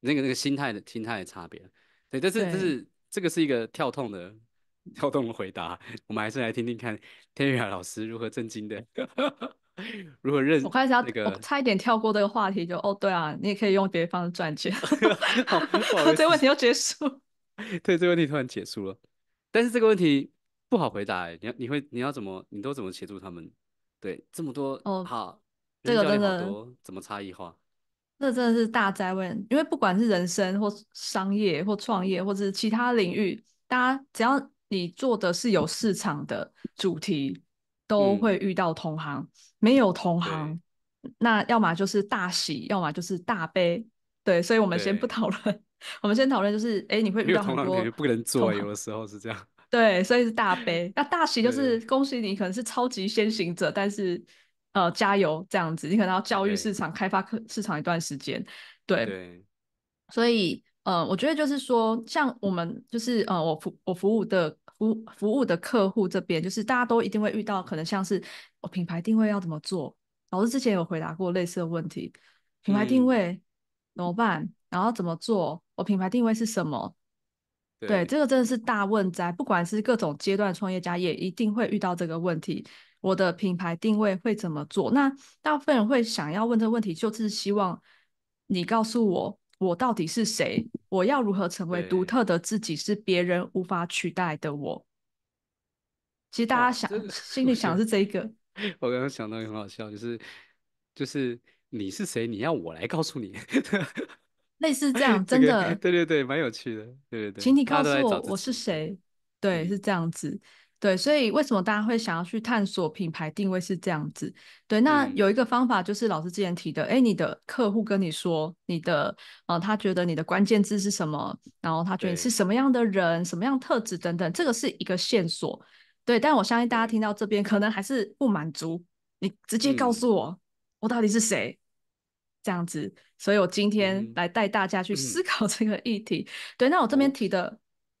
那个那个心态的心态的差别。对，但是这是这个是一个跳痛的。跳动的回答，我们还是来听听看天宇老师如何震惊的，如何认。我开始要那个，差一点跳过这个话题就哦，对啊，你也可以用别的方式赚钱。好，这问题就结束。对，这问题突然结束了。但是这个问题不好回答，你你会你要怎么，你都怎么协助他们？对，这么多哦，好，这个真的多，怎么差异化？那真的是大灾问，因为不管是人生或商业或创业或者是其他领域，大家只要。你做的是有市场的主题，都会遇到同行。没有同行，那要么就是大喜，要么就是大悲。对，所以我们先不讨论，我们先讨论就是，哎，你会遇到很多不可能做，有的时候是这样。对，所以是大悲。那大喜就是恭喜你，可能是超级先行者，但是呃，加油这样子，你可能要教育市场、开发客市场一段时间。对，所以。嗯，我觉得就是说，像我们就是呃，我服我服务的服服务的客户这边，就是大家都一定会遇到，可能像是我品牌定位要怎么做？老师之前有回答过类似的问题，品牌定位怎么办？然后怎么做？我品牌定位是什么？对，这个真的是大问哉，不管是各种阶段创业家也一定会遇到这个问题。我的品牌定位会怎么做？那大部分人会想要问这个问题，就是希望你告诉我。我到底是谁？我要如何成为独特的自己，是别人无法取代的我？其实大家想心里想的是这个。我刚刚想到也很好笑，就是就是你是谁？你要我来告诉你，类似这样，真的，对对对，蛮有趣的，对对对，请你告诉我我是谁？对，是这样子。对，所以为什么大家会想要去探索品牌定位是这样子？对，那有一个方法就是老师之前提的，哎，你的客户跟你说，你的呃，他觉得你的关键字是什么？然后他觉得你是什么样的人，什么样特质等等，这个是一个线索。对，但我相信大家听到这边可能还是不满足，你直接告诉我，我到底是谁？这样子，所以我今天来带大家去思考这个议题。对，那我这边提的。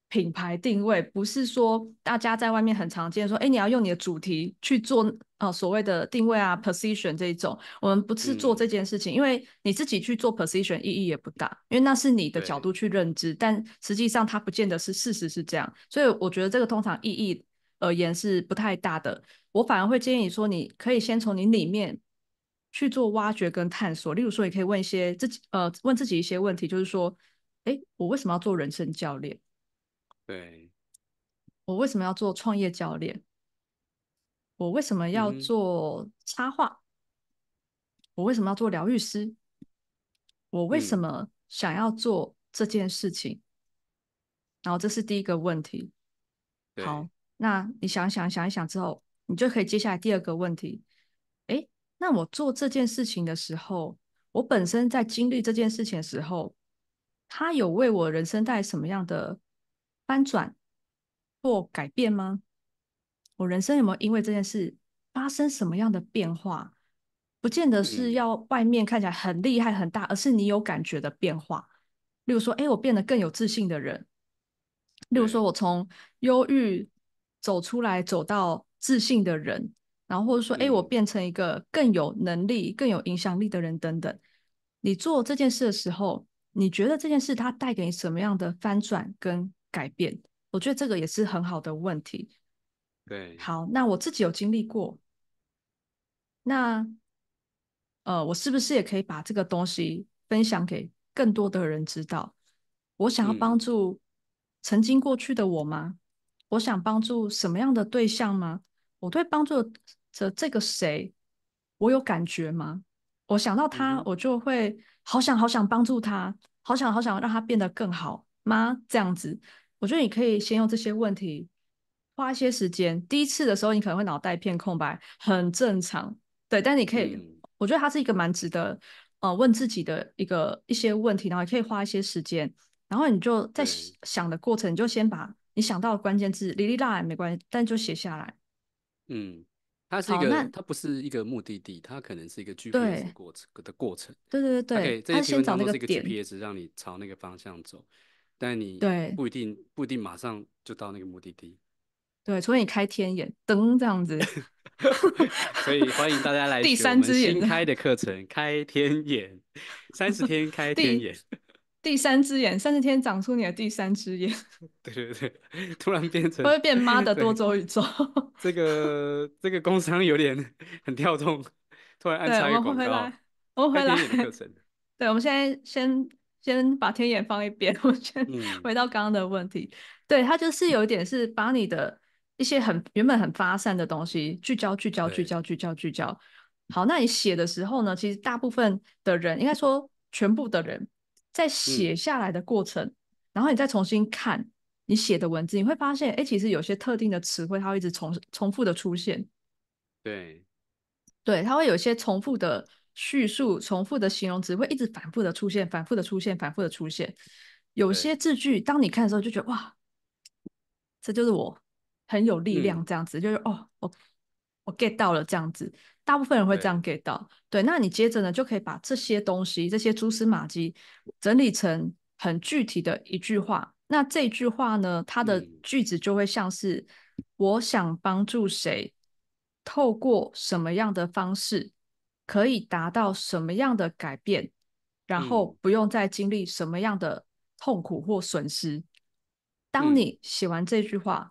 品牌定位不是说大家在外面很常见，说哎，你要用你的主题去做呃所谓的定位啊，position 这一种，我们不是做这件事情，因为你自己去做 position 意义也不大，因为那是你的角度去认知，但实际上它不见得是事实是这样，所以我觉得这个通常意义而言是不太大的。我反而会建议说，你可以先从你里面去做挖掘跟探索，例如说，你可以问一些自己呃问自己一些问题，就是说，哎，我为什么要做人生教练？对我为什么要做创业教练？我为什么要做插画？我为什么要做疗愈师？我为什么想要做这件事情？然后这是第一个问题。好，那你想想想一想之后，你就可以接下来第二个问题。哎，那我做这件事情的时候，我本身在经历这件事情的时候，他有为我人生带什么样的？翻转或改变吗？我人生有没有因为这件事发生什么样的变化？不见得是要外面看起来很厉害很大，而是你有感觉的变化。例如说，哎，我变得更有自信的人；例如说，我从忧郁走出来，走到自信的人；然后或者说，哎，我变成一个更有能力、更有影响力的人，等等。你做这件事的时候，你觉得这件事它带给你什么样的翻转跟？改变，我觉得这个也是很好的问题。对，好，那我自己有经历过，那，呃，我是不是也可以把这个东西分享给更多的人知道？我想要帮助曾经过去的我吗？我想帮助什么样的对象吗？我对帮助的这个谁，我有感觉吗？我想到他，我就会好想好想帮助他，好想好想让他变得更好吗？这样子。我觉得你可以先用这些问题花一些时间。第一次的时候，你可能会脑袋一片空白，很正常。对，但你可以，我觉得它是一个蛮值得呃问自己的一个一些问题，然后也可以花一些时间。然后你就在想的过程，你就先把你想到关键字，理理乱也没关系，但就写下来。嗯，它是一个，它不是一个目的地，它可能是一个具备过程的过程。对对对对，它先找那个点，GPS 让你朝那个方向走。但你对不一定不一定马上就到那个目的地，对，除非你开天眼灯这样子。所以欢迎大家来 第三只眼开的课程，开天眼，三十天开天眼，第三只眼三十天长出你的第三只眼。对对对，突然变成会变妈的多宇宙。这个这个工商有点很跳动，突然按插个广告。我回来，我们回来。对，我们现在先。先把天眼放一边，我先回到刚刚的问题。对它就是有一点是把你的一些很原本很发散的东西聚焦聚焦聚焦聚焦聚焦。好，那你写的时候呢？其实大部分的人，应该说全部的人，在写下来的过程，然后你再重新看你写的文字，你会发现，哎，其实有些特定的词汇，它会一直重重复的出现。对，对，它会有一些重复的。叙述重复的形容词会一直反复的出现，反复的出现，反复的出现。有些字句，当你看的时候就觉得哇，这就是我很有力量这样子，就是哦，我我 get 到了这样子。大部分人会这样 get 到。对，那你接着呢就可以把这些东西，这些蛛丝马迹整理成很具体的一句话。那这句话呢，它的句子就会像是我想帮助谁，透过什么样的方式。可以达到什么样的改变，然后不用再经历什么样的痛苦或损失。当你写完这句话，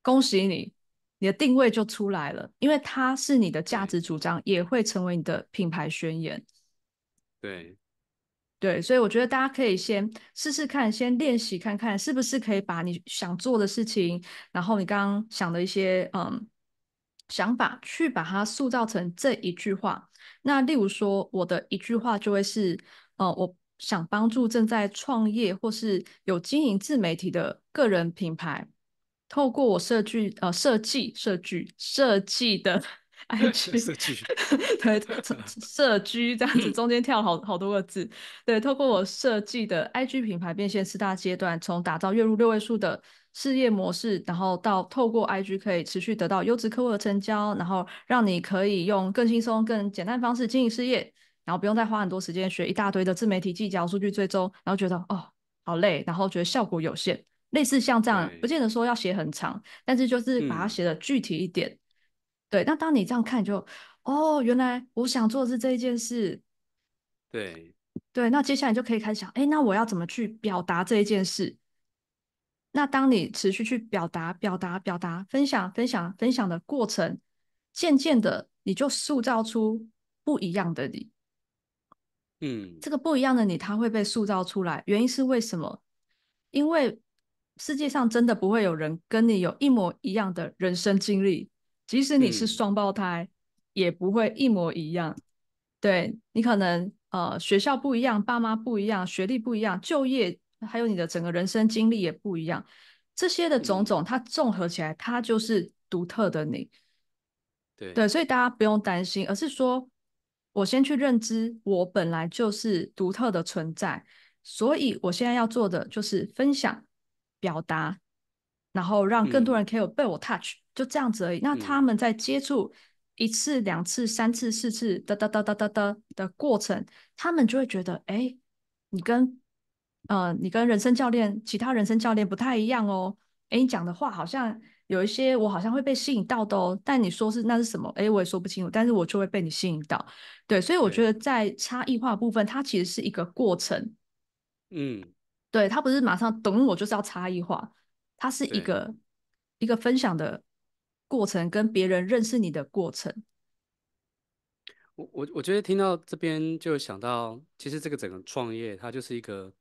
恭喜你，你的定位就出来了，因为它是你的价值主张，也会成为你的品牌宣言。对，对，所以我觉得大家可以先试试看，先练习看看是不是可以把你想做的事情，然后你刚刚想的一些，嗯。想法去把它塑造成这一句话。那例如说，我的一句话就会是：呃，我想帮助正在创业或是有经营自媒体的个人品牌，透过我设计呃设计设计设计的 IG 设计 对设计这样子，中间跳好好多个字，对，透过我设计的 IG 品牌变现四大阶段，从打造月入六位数的。事业模式，然后到透过 IG 可以持续得到优质客户的成交，然后让你可以用更轻松、更简单方式经营事业，然后不用再花很多时间学一大堆的自媒体技巧、数据追踪，然后觉得哦好累，然后觉得效果有限。类似像这样，不见得说要写很长，但是就是把它写的具体一点。对，那当你这样看，就哦，原来我想做的是这一件事。对对，那接下来就可以开始想，哎，那我要怎么去表达这一件事？那当你持续去表达、表达、表达、分享、分享、分享的过程，渐渐的，你就塑造出不一样的你。嗯，这个不一样的你，它会被塑造出来。原因是为什么？因为世界上真的不会有人跟你有一模一样的人生经历，即使你是双胞胎，也不会一模一样。对你可能呃，学校不一样，爸妈不一样，学历不一样，就业。还有你的整个人生经历也不一样，这些的种种，它综合起来，它就是独特的你。对对，所以大家不用担心，而是说我先去认知，我本来就是独特的存在，所以我现在要做的就是分享、表达，然后让更多人可以有被我 touch，就这样子而已。那他们在接触一次、两次、三次、四次，哒哒哒哒哒哒的过程，他们就会觉得，哎，你跟。呃，你跟人生教练，其他人生教练不太一样哦。哎，你讲的话好像有一些，我好像会被吸引到的哦。但你说是那是什么？哎，我也说不清楚。但是我就会被你吸引到。对，所以我觉得在差异化部分，它其实是一个过程。嗯，对，它不是马上懂我，就是要差异化，它是一个一个分享的过程，跟别人认识你的过程。我我我觉得听到这边就想到，其实这个整个创业，它就是一个。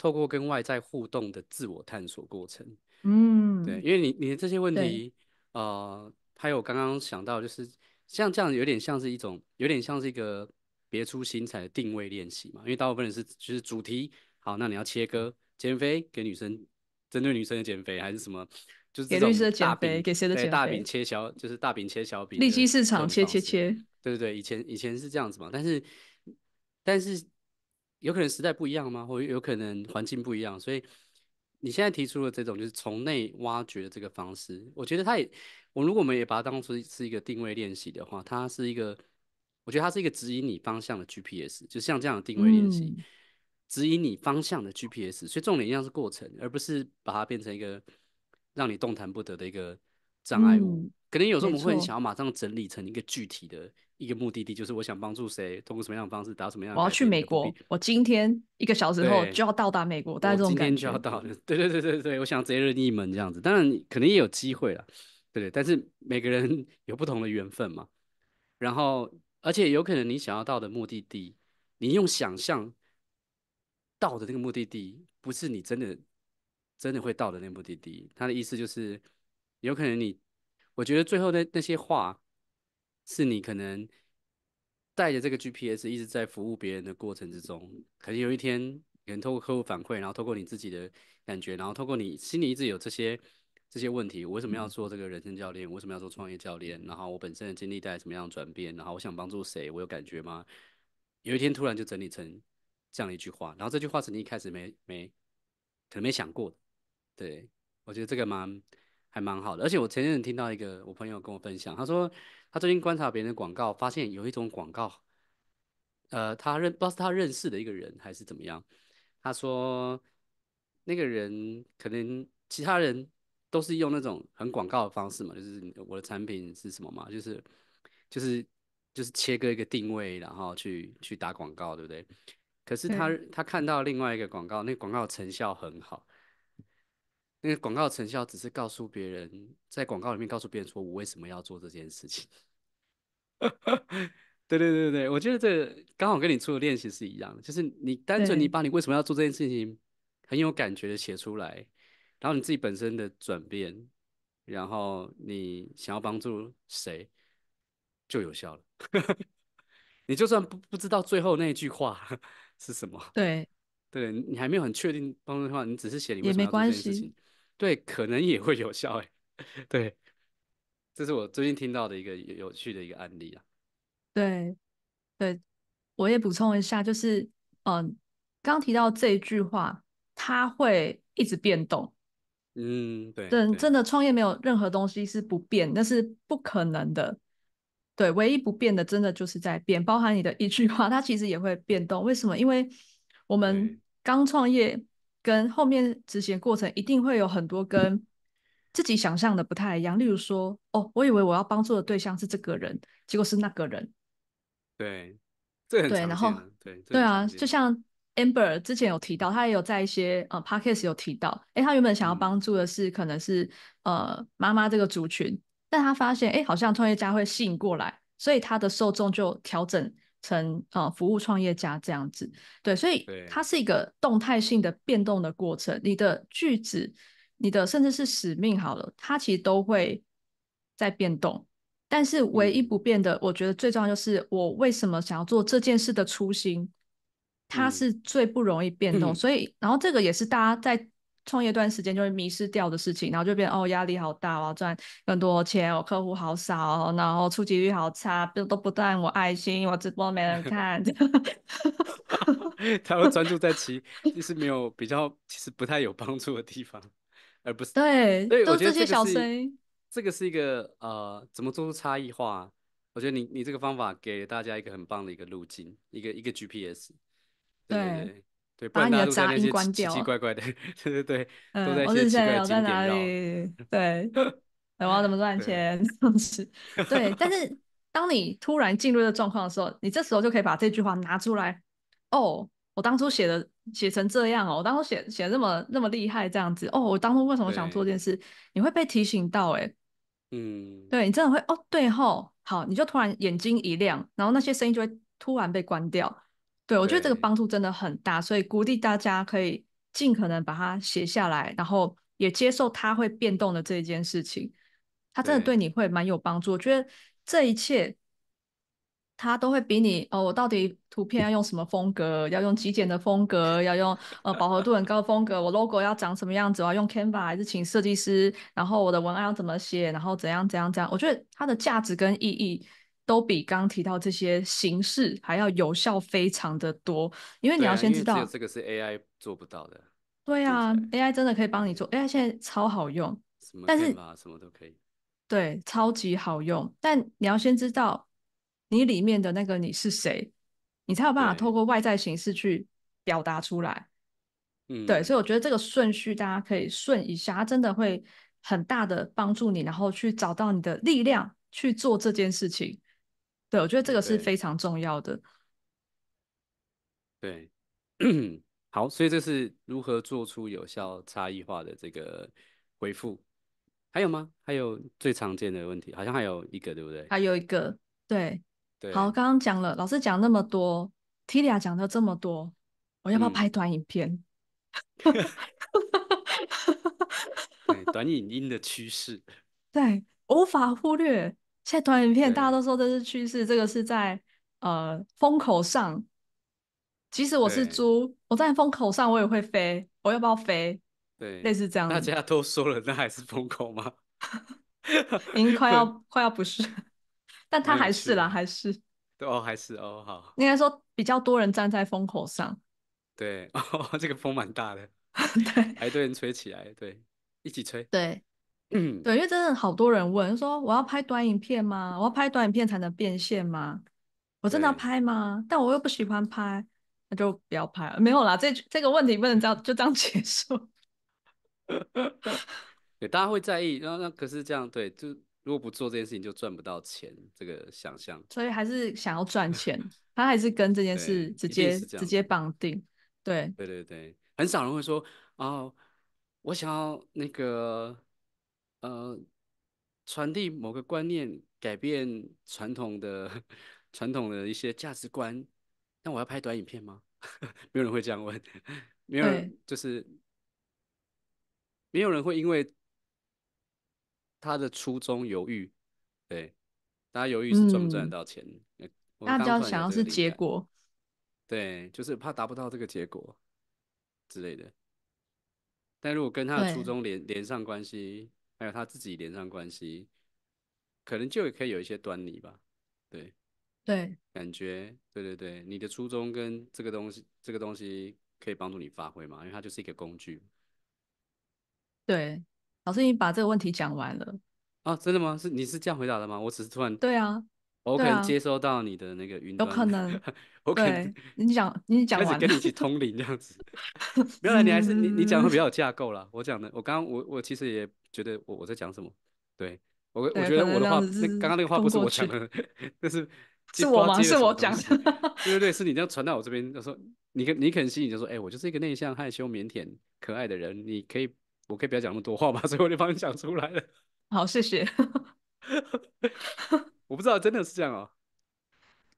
透过跟外在互动的自我探索过程，嗯，对，因为你你的这些问题，呃，还有刚刚想到，就是像这样有点像是一种，有点像是一个别出心裁的定位练习嘛。因为大部分人是就是主题好，那你要切割减肥给女生，针对女生的减肥还是什么，就是给绿色减肥，给谁的减肥？大饼切小，就是大饼切小饼，利息市场切切切。对对对，以前以前是这样子嘛，但是但是。有可能时代不一样吗？或者有可能环境不一样，所以你现在提出的这种就是从内挖掘的这个方式，我觉得它也，我如果我们也把它当成是一个定位练习的话，它是一个，我觉得它是一个指引你方向的 GPS，就像这样的定位练习，指引你方向的 GPS。所以重点一样是过程，而不是把它变成一个让你动弹不得的一个。障碍物，可能有时候我们会想要马上整理成一个具体的一个目的地，就是我想帮助谁，通过什么样的方式达到什么样的。我要去美国，我今天一个小时后就要到达美国，但是种感今天就要到了。对对对对对，我想直接任一门这样子，当然可能也有机会了，对。但是每个人 有不同的缘分嘛，然后而且有可能你想要到的目的地，你用想象到的那个目的地，不是你真的真的会到的那个目的地。他的意思就是。有可能你，我觉得最后那那些话，是你可能带着这个 GPS 一直在服务别人的过程之中，可能有一天，可能通过客户反馈，然后通过你自己的感觉，然后通过你心里一直有这些这些问题，我为什么要做这个人生教练？我为什么要做创业教练？然后我本身的经历带来什么样的转变？然后我想帮助谁？我有感觉吗？有一天突然就整理成这样一句话，然后这句话是你一开始没没，可能没想过，对我觉得这个蛮。还蛮好的，而且我前阵听到一个我朋友跟我分享，他说他最近观察别人的广告，发现有一种广告，呃，他认不知道是他认识的一个人还是怎么样，他说那个人可能其他人都是用那种很广告的方式嘛，就是我的产品是什么嘛，就是就是就是切割一个定位，然后去去打广告，对不对？可是他他看到另外一个广告，那广告成效很好。那个广告成效只是告诉别人，在广告里面告诉别人说：“我为什么要做这件事情？” 对对对对我觉得这刚好跟你做的练习是一样的，就是你单纯你把你为什么要做这件事情很有感觉的写出来，然后你自己本身的转变，然后你想要帮助谁，就有效了。你就算不不知道最后那一句话是什么，对，对你还没有很确定帮助的话，你只是写你也没关系。对，可能也会有效哎，对，这是我最近听到的一个有趣的一个案例啊。对，对，我也补充一下，就是嗯，刚提到这一句话，它会一直变动。嗯，对。真真的创业没有任何东西是不变，那是不可能的。对，唯一不变的，真的就是在变，包含你的一句话，它其实也会变动。为什么？因为我们刚创业。跟后面执行过程一定会有很多跟自己想象的不太一样，例如说，哦，我以为我要帮助的对象是这个人，结果是那个人。对，这很常见。对，对啊，就像 Amber 之前有提到，他也有在一些呃 podcast 有提到，哎，他原本想要帮助的是可能是呃妈妈这个族群，但他发现，哎，好像创业家会吸引过来，所以他的受众就调整。成啊，服务创业家这样子，对，所以它是一个动态性的变动的过程。你的句子，你的甚至是使命好了，它其实都会在变动。但是唯一不变的，我觉得最重要就是我为什么想要做这件事的初心，它是最不容易变动。所以，然后这个也是大家在。创业一段时间就会迷失掉的事情，然后就变哦，压力好大，我要赚更多钱，我客户好少，然后出及率好差，不都不但我爱心，我直播没人看。他会专注在其，就是没有比较，其实不太有帮助的地方，而不是对对，是些小这个这个是一个呃，怎么做出差异化？我觉得你你这个方法给大家一个很棒的一个路径，一个一个 GPS。对。把你的杂音关掉奇奇怪怪的，对对对，都在一些奇哪怪怪点绕，对，我要怎么赚钱？对，但是当你突然进入这状况的时候，你这时候就可以把这句话拿出来。哦，我当初写的写成这样哦，我当初写写的那么那么厉害这样子哦，我当初为什么想做这件事？你会被提醒到哎，嗯，对你真的会哦，对吼，好，你就突然眼睛一亮，然后那些声音就会突然被关掉。对，我觉得这个帮助真的很大，所以鼓励大家可以尽可能把它写下来，然后也接受它会变动的这一件事情。它真的对你会蛮有帮助。我觉得这一切，它都会比你哦，我到底图片要用什么风格？要用极简的风格？要用呃饱和度很高的风格？我 logo 要长什么样子？我要用 Canva 还是请设计师？然后我的文案要怎么写？然后怎样怎样怎样？我觉得它的价值跟意义。都比刚提到这些形式还要有效，非常的多，因为你要先知道这个是 AI 做不到的。对啊，AI 真的可以帮你做，AI 现在超好用，什么什么都可以。对，超级好用，但你要先知道你里面的那个你是谁，你才有办法透过外在形式去表达出来。嗯，对，所以我觉得这个顺序大家可以顺一下，它真的会很大的帮助你，然后去找到你的力量去做这件事情。对，我觉得这个是非常重要的。对，好，所以这是如何做出有效差异化的这个回复？还有吗？还有最常见的问题，好像还有一个，对不对？还有一个，对对。好，刚刚讲了，老师讲那么多，Tilia 讲了这么多，我要不要拍短影片？哈 短影音的趋势，对，无法忽略。现在短片大家都说这是趋势，这个是在呃风口上。即使我是猪，我在风口上我也会飞，我要不要飞？对，类似这样。大家都说了，那还是风口吗？已经快要 快要不是，但他还是啦，还是。对哦，还是哦，好。应该说比较多人站在风口上。对哦，这个风蛮大的，还多人吹起来，对，一起吹。对。嗯，对，因为真的好多人问，说我要拍短影片吗？我要拍短影片才能变现吗？我真的要拍吗？但我又不喜欢拍，那就不要拍了，没有啦。这这个问题不能这样就这样结束。对，大家会在意，然后那可是这样，对，就如果不做这件事情就赚不到钱，这个想象。所以还是想要赚钱，他还是跟这件事直接直接绑定。对，对对对，很少人会说，哦，我想要那个。呃，传递某个观念，改变传统的 传统的一些价值观，那我要拍短影片吗？没有人会这样问，没有，人就是没有人会因为他的初衷犹豫。对，大家犹豫是赚不赚得到钱？大家想要是结果，对，就是怕达不到这个结果之类的。但如果跟他的初衷连连上关系，还有他自己连上关系，可能就也可以有一些端倪吧。对，对，感觉，对对对，你的初衷跟这个东西，这个东西可以帮助你发挥嘛？因为它就是一个工具。对，老师已经把这个问题讲完了。啊，真的吗？是你是这样回答的吗？我只是突然，对啊，我可能接收到你的那个云端，有可能。我可能你讲，你讲，开始跟你一起 通灵这样子。没有你还是你你讲的比较有架构啦。我讲的，我刚刚我我其实也。觉得我我在讲什么？对，我我觉得我的话，那刚刚那个话不是我讲的，那是 是我吗？是我讲的？对对对，是你这样传到我这边。就说你肯你肯心你就说，哎，我就是一个内向、害羞、腼腆、可爱的人。你可以，我可以不要讲那么多话吧，所以我就帮你讲出来了。好，谢谢。我不知道真的是这样哦。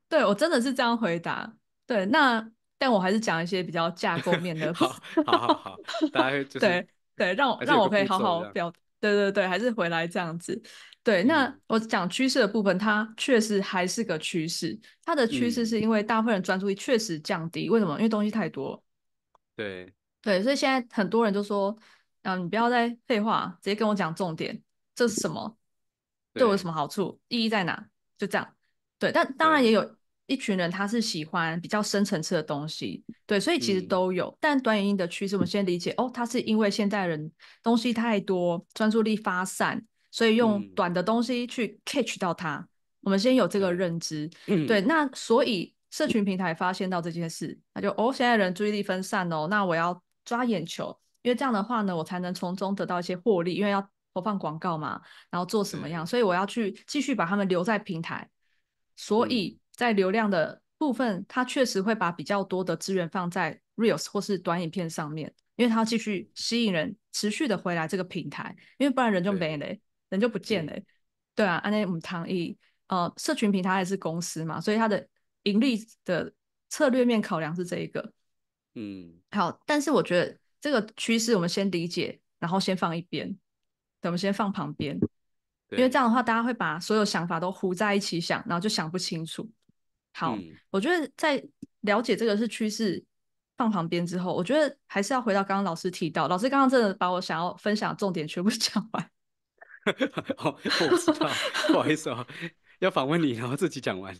对，我真的是这样回答。对，那但我还是讲一些比较架构面的。好，好，好，大家就是对对，让让我可以好好表。对对对，还是回来这样子。对，那我讲趋势的部分，它确实还是个趋势。它的趋势是因为大部分人专注力确实降低，为什么？因为东西太多。对对，所以现在很多人就说：“啊，你不要再废话，直接跟我讲重点，这是什么？对我有什么好处？意义在哪？”就这样。对，但当然也有。一群人他是喜欢比较深层次的东西，对，所以其实都有。但短影音的趋势，我们先理解哦，它是因为现代人东西太多，专注力发散，所以用短的东西去 catch 到他。我们先有这个认知，嗯、对。那所以社群平台发现到这件事，那就哦，现代人注意力分散哦，那我要抓眼球，因为这样的话呢，我才能从中得到一些获利，因为要投放广告嘛，然后做什么样，所以我要去继续把他们留在平台，所以。在流量的部分，它确实会把比较多的资源放在 reels 或是短影片上面，因为它要继续吸引人持续的回来这个平台，因为不然人就没了，人就不见了。对啊，安内姆唐毅，呃，社群平台还是公司嘛，所以它的盈利的策略面考量是这一个。嗯，好，但是我觉得这个趋势我们先理解，然后先放一边，我们先放旁边，因为这样的话大家会把所有想法都糊在一起想，然后就想不清楚。好，我觉得在了解这个是趋势放旁边之后，我觉得还是要回到刚刚老师提到，老师刚刚真的把我想要分享重点全部 讲完。好，我知道，不好意思哦，要访问你，然后自己讲完。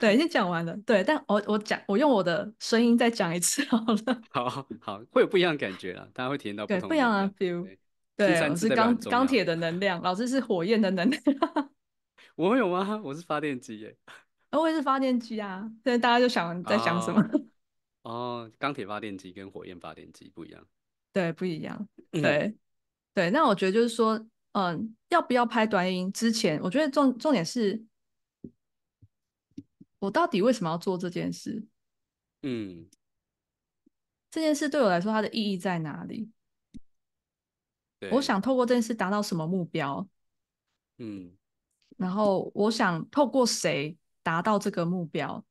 对，已经讲完了。对，但我我讲，我用我的声音再讲一次好了。好好，会有不一样的感觉了，大家会体验到不同。对，不一样啊。比如，对，老是钢钢铁的能量，老师是火焰的能量。我有吗？我是发电机耶。我也是发电机啊！现在大家就想在想什么？哦，钢铁发电机跟火焰发电机不一样。对，不一样。对，对。那我觉得就是说，嗯，要不要拍短音？之前我觉得重重点是，我到底为什么要做这件事？嗯，这件事对我来说它的意义在哪里？我想透过这件事达到什么目标？嗯，然后我想透过谁？达到这个目标，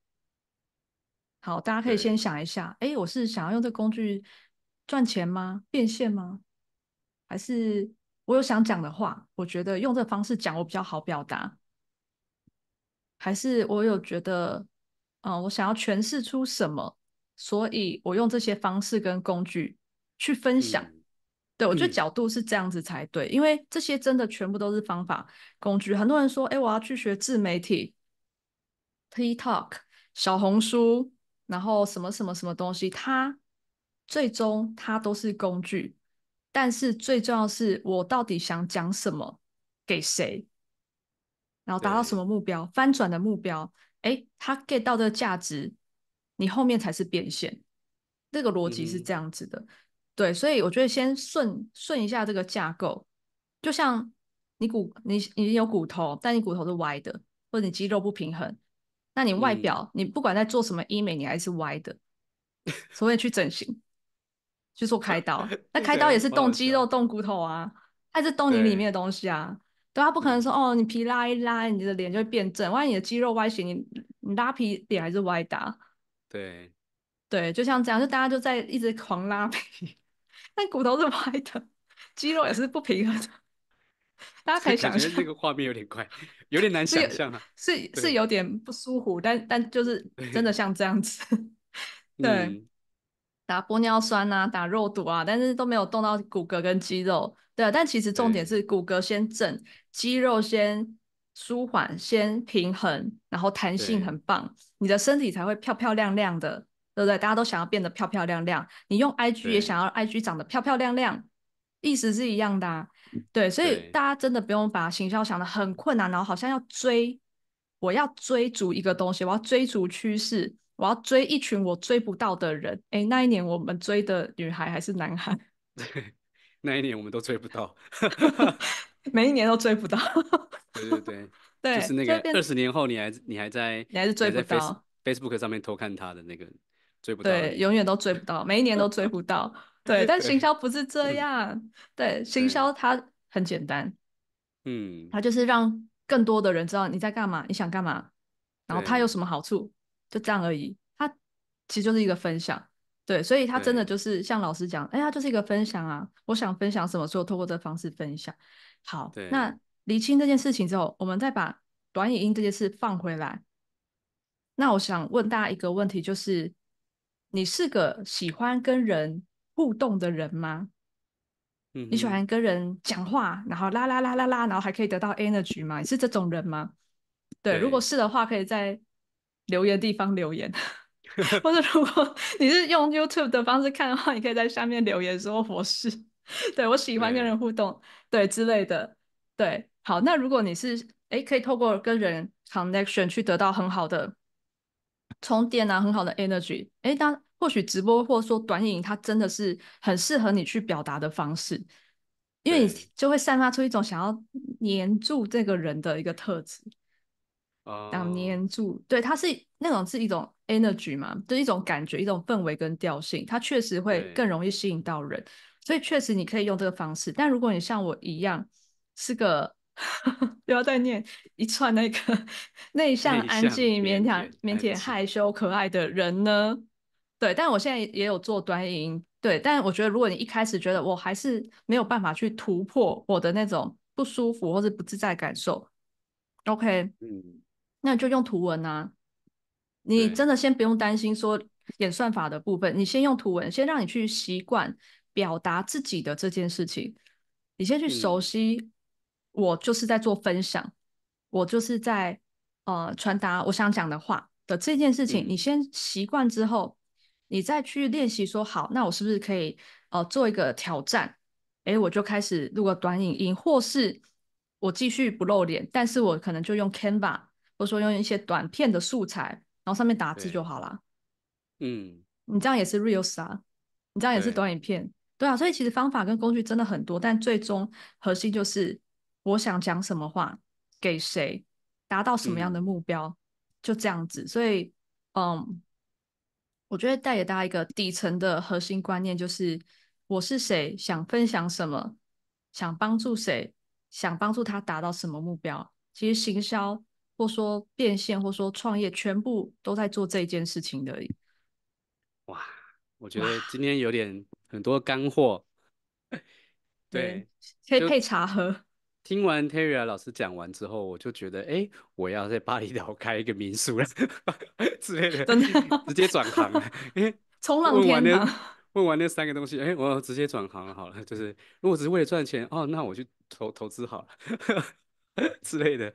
好，大家可以先想一下，哎，我是想要用这个工具赚钱吗？变现吗？还是我有想讲的话，我觉得用这个方式讲我比较好表达？还是我有觉得，嗯，我想要诠释出什么，所以我用这些方式跟工具去分享。对，我觉得角度是这样子才对，因为这些真的全部都是方法工具。很多人说，哎，我要去学自媒体。TikTok、小红书，然后什么什么什么东西，它最终它都是工具，但是最重要是我到底想讲什么给谁，然后达到什么目标，翻转的目标，哎，他 get 到的价值，你后面才是变现，这个逻辑是这样子的，对，所以我觉得先顺顺一下这个架构，就像你骨你你有骨头，但你骨头是歪的，或者你肌肉不平衡。那你外表，你不管在做什么医美，你还是歪的。所以去整形，去做开刀，那开刀也是动肌肉、动骨头啊，还是 动你里面的东西啊？对，他不可能说哦，你皮拉一拉，你的脸就会变正。万一你的肌肉歪斜，你你拉皮脸还是歪的。对，对，就像这样，就大家就在一直狂拉皮，但骨头是歪的，肌肉也是不平衡的。大家可以想象那个画面有点快，有点难想象啊，是是有点不舒服，但但就是 真的像这样子，对，打玻尿酸啊，打肉毒啊，但是都没有动到骨骼跟肌肉，对，但其实重点是骨骼先正，肌肉先舒缓，先平衡，然后弹性很棒，你的身体才会漂漂亮亮的，对不对？大家都想要变得漂漂亮亮，你用 IG 也想要 IG 长得漂漂亮亮。意思是一样的，对，所以大家真的不用把行销想的很困难，然后好像要追，我要追逐一个东西，我要追逐趋势，我要追一群我追不到的人。哎，那一年我们追的女孩还是男孩？对，那一年我们都追不到，每一年都追不到。对对对，对，就是那个二十年后，你还你还在，你还是追不到 Facebook 上面偷看他的那个追不到，对，永远都追不到，每一年都追不到。对，但行销不是这样。对，行销它很简单，嗯，它就是让更多的人知道你在干嘛，你想干嘛，然后它有什么好处，就这样而已。它其实就是一个分享，对，所以它真的就是像老师讲，哎呀，就是一个分享啊。我想分享什么，候通过这方式分享。好，那理清这件事情之后，我们再把短语音这件事放回来。那我想问大家一个问题，就是你是个喜欢跟人。互动的人吗？你喜欢跟人讲话，然后啦啦啦啦啦，然后还可以得到 energy 吗？是这种人吗？对，如果是的话，可以在留言地方留言，或者如果你是用 YouTube 的方式看的话，你可以在下面留言说“我是”，对我喜欢跟人互动，对之类的，对。好，那如果你是哎，可以透过跟人 connection 去得到很好的。充电啊，很好的 energy。哎，但或许直播或者说短影，它真的是很适合你去表达的方式，因为你就会散发出一种想要黏住这个人的一个特质。啊，黏住，对，它是那种是一种 energy 嘛，就一种感觉，一种氛围跟调性，它确实会更容易吸引到人。所以确实你可以用这个方式，但如果你像我一样是个。不要再念一串那个 内向、安静、勉腆、腼腆、害羞、可爱的人呢？对，但我现在也有做端音。对，但我觉得如果你一开始觉得我还是没有办法去突破我的那种不舒服或是不自在感受，OK，嗯，那就用图文啊。你真的先不用担心说演算法的部分，你先用图文，先让你去习惯表达自己的这件事情，你先去熟悉。我就是在做分享，我就是在呃传达我想讲的话的这件事情。你先习惯之后，你再去练习说好，那我是不是可以呃做一个挑战？哎，我就开始录个短影音，或是我继续不露脸，但是我可能就用 Canva，或者说用一些短片的素材，然后上面打字就好了。嗯，你这样也是 real star，你这样也是短影片，对啊。所以其实方法跟工具真的很多，但最终核心就是。我想讲什么话，给谁，达到什么样的目标，就这样子。所以，嗯，我觉得带给大家一个底层的核心观念，就是我是谁，想分享什么，想帮助谁，想帮助他达到什么目标。其实，行销或说变现或说创业，全部都在做这件事情的。哇，我觉得今天有点很多干货，对，可以配茶喝。听完 t e r r y 老师讲完之后，我就觉得，哎，我要在巴厘岛开一个民宿了之类的，真的，直接转行。冲浪问完那问完那三个东西，哎，我直接转行好了。就是如果只是为了赚钱，哦，那我去投投资好了 之类的。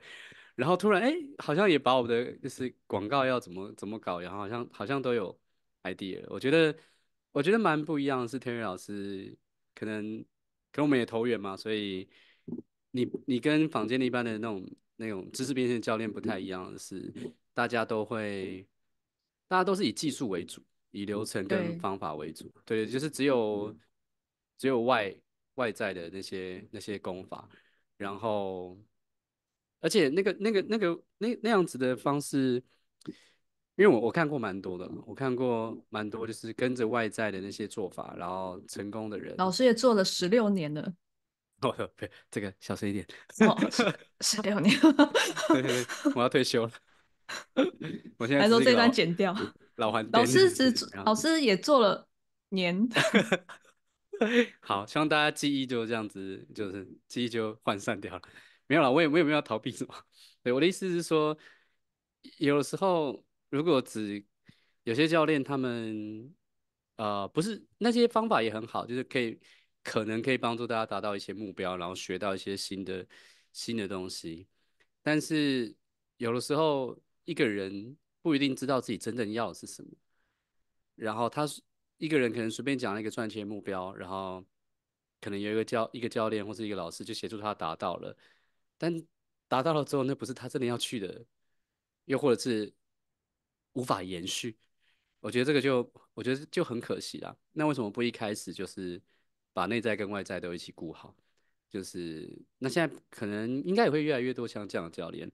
然后突然，哎，好像也把我的就是广告要怎么怎么搞，然后好像好像都有 idea。我觉得我觉得蛮不一样的是 t e r r y 老师可能跟我们也投缘嘛，所以。你你跟坊间一般的那种那种知识变现教练不太一样的是，大家都会，大家都是以技术为主，以流程跟方法为主，对，就是只有只有外外在的那些那些功法，然后而且那个那个那个那那样子的方式，因为我我看过蛮多的我看过蛮多就是跟着外在的那些做法，然后成功的人，老师也做了十六年了。哦，别这个小声一点。十六年，我要退休了。我先来说这段剪掉。老还老师只老师也做了年。好，希望大家记忆就这样子，就是记忆就涣散掉了。没有了，我也我也没有逃避什么。对，我的意思是说，有的时候如果只有些教练他们，呃，不是那些方法也很好，就是可以。可能可以帮助大家达到一些目标，然后学到一些新的新的东西。但是有的时候，一个人不一定知道自己真正要的是什么。然后他一个人可能随便讲了一个赚钱目标，然后可能有一个教一个教练或是一个老师就协助他达到了。但达到了之后，那不是他真的要去的，又或者是无法延续。我觉得这个就我觉得就很可惜啦。那为什么不一开始就是？把内在跟外在都一起顾好，就是那现在可能应该也会越来越多像这样的教练。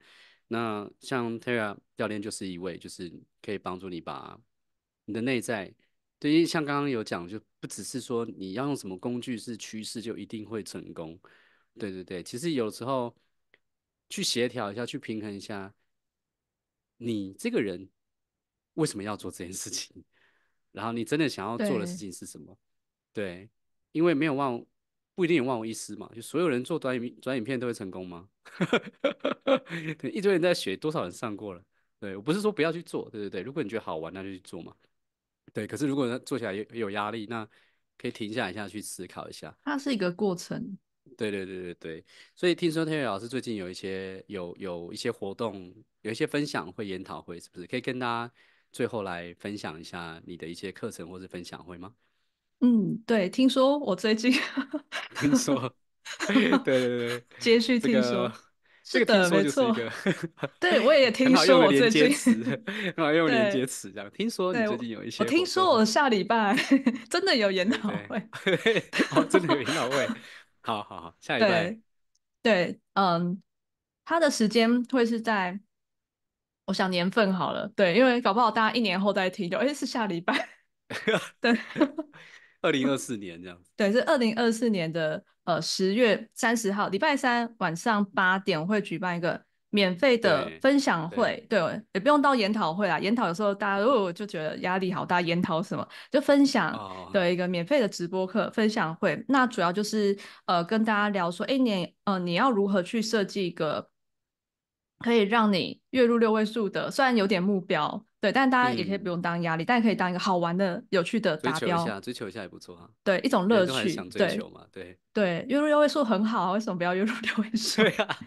那像 Terra 教练就是一位，就是可以帮助你把你的内在，对于像刚刚有讲，就不只是说你要用什么工具是趋势就一定会成功。对对对，其实有时候去协调一下，去平衡一下，你这个人为什么要做这件事情，然后你真的想要做的事情是什么？对。因为没有忘，不一定有忘我一思嘛。就所有人做短影短影片都会成功吗？一堆人在学，多少人上过了？对我不是说不要去做，对对对。如果你觉得好玩，那就去做嘛。对，可是如果做起来有有压力，那可以停下来一下去思考一下。它是一个过程。对对对对对。所以听说天宇老师最近有一些有有一些活动，有一些分享会、研讨会，是不是可以跟大家最后来分享一下你的一些课程或是分享会吗？嗯，对，听说我最近 听说，对对对，接续听说，这个没错，对，我也听说我最近啊，用连接词这样，听说你最近有一些，我听说我下礼拜真的有研讨会，真的有研讨会，好好好，下礼拜，对，嗯，他的时间会是在，我想年份好了，对，因为搞不好大家一年后再听就，哎，是下礼拜，对，二零二四年这样，子。对，是二零二四年的呃十月三十号，礼拜三晚上八点会举办一个免费的分享会，对，也不用到研讨会啦，研讨有时候大家如果我就觉得压力好大，研讨什么，就分享的一个免费的直播课分享会，那主要就是呃跟大家聊说，哎，你呃你要如何去设计一个可以让你月入六位数的，虽然有点目标。对，但是大家也可以不用当压力，但家可以当一个好玩的、有趣的达标，追求一下，追求一下也不错啊。对，一种乐趣，想追求嘛，对。对，月入六位数很好，为什么不要月入六位数啊？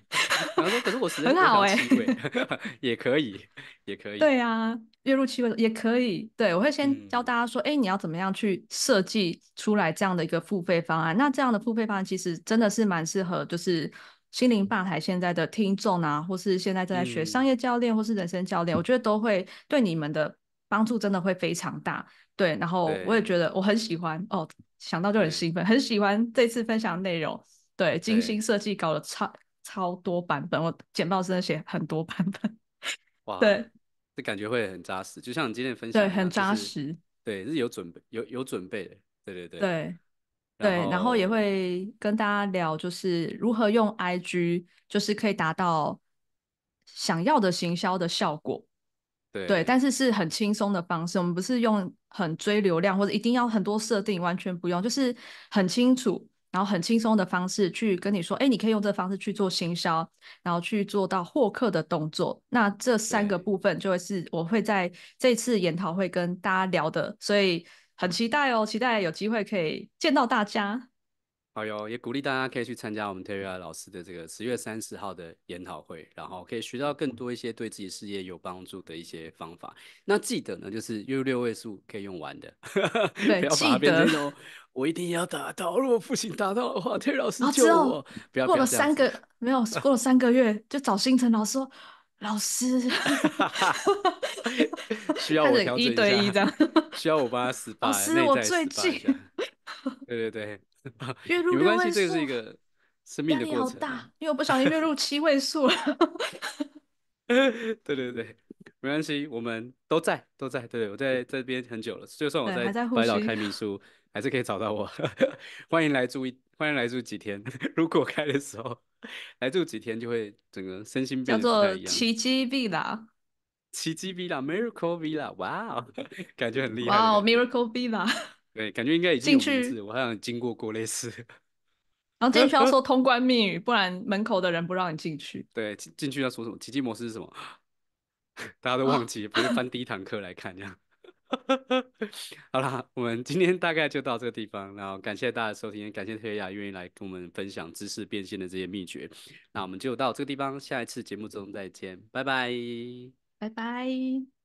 他说：“可是我实在没有 也可以，也可以。对啊，月入七位也可以。对，我会先教大家说：“哎，你要怎么样去设计出来这样的一个付费方案？那这样的付费方案其实真的是蛮适合，就是。”心灵吧台现在的听众啊，或是现在正在学商业教练或是人生教练，我觉得都会对你们的帮助真的会非常大。对，然后我也觉得我很喜欢哦，想到就很兴奋，很喜欢这次分享内容。对，精心设计，搞了超超多版本，我简报真的写很多版本。哇，对，这感觉会很扎实。就像你今天分享，对，很扎实。对，是有准备，有有准备。对对对。对。对，然后也会跟大家聊，就是如何用 IG，就是可以达到想要的行销的效果。对，对，但是是很轻松的方式。我们不是用很追流量，或者一定要很多设定，完全不用，就是很清楚，然后很轻松的方式去跟你说，哎，你可以用这方式去做行销，然后去做到获客的动作。那这三个部分就会是我会在这次研讨会跟大家聊的，所以。很期待哦，期待有机会可以见到大家。好哟，也鼓励大家可以去参加我们 t e r r y 老师的这个十月三十号的研讨会，然后可以学到更多一些对自己事业有帮助的一些方法。那记得呢，就是用六位数可以用完的，不要把它变零我一定要达到，如果不行达到的话 t e r r y 老师救我。不要过了三个，没有过了三个月就找星辰老师说。老师，需要我调整一下，需要我帮他十八。老师，我最近，对对对，月入六位数，压力好大，因为我不小心月入七位数了。对对对，没关系，我们都在都在，对我在这边很久了，就算我在百岛开民宿。还是可以找到我，欢迎来住一，欢迎来住几天。如果开的时候来住几天，就会整个身心变。叫做奇迹 villa，奇迹 villa，miracle villa，哇哦，感觉很厉害。哇哦，miracle villa，对，感觉应该已经进去。我好像经过过类似。然后进去要说通关密语，不然门口的人不让你进去。对，进进去要说什么？奇迹模式是什么？大家都忘记，不是翻第一堂课来看这样。好啦，我们今天大概就到这个地方。然后感谢大家收听，感谢特瑞亚愿意来跟我们分享知识变现的这些秘诀。那我们就到这个地方，下一次节目中再见，拜拜，拜拜。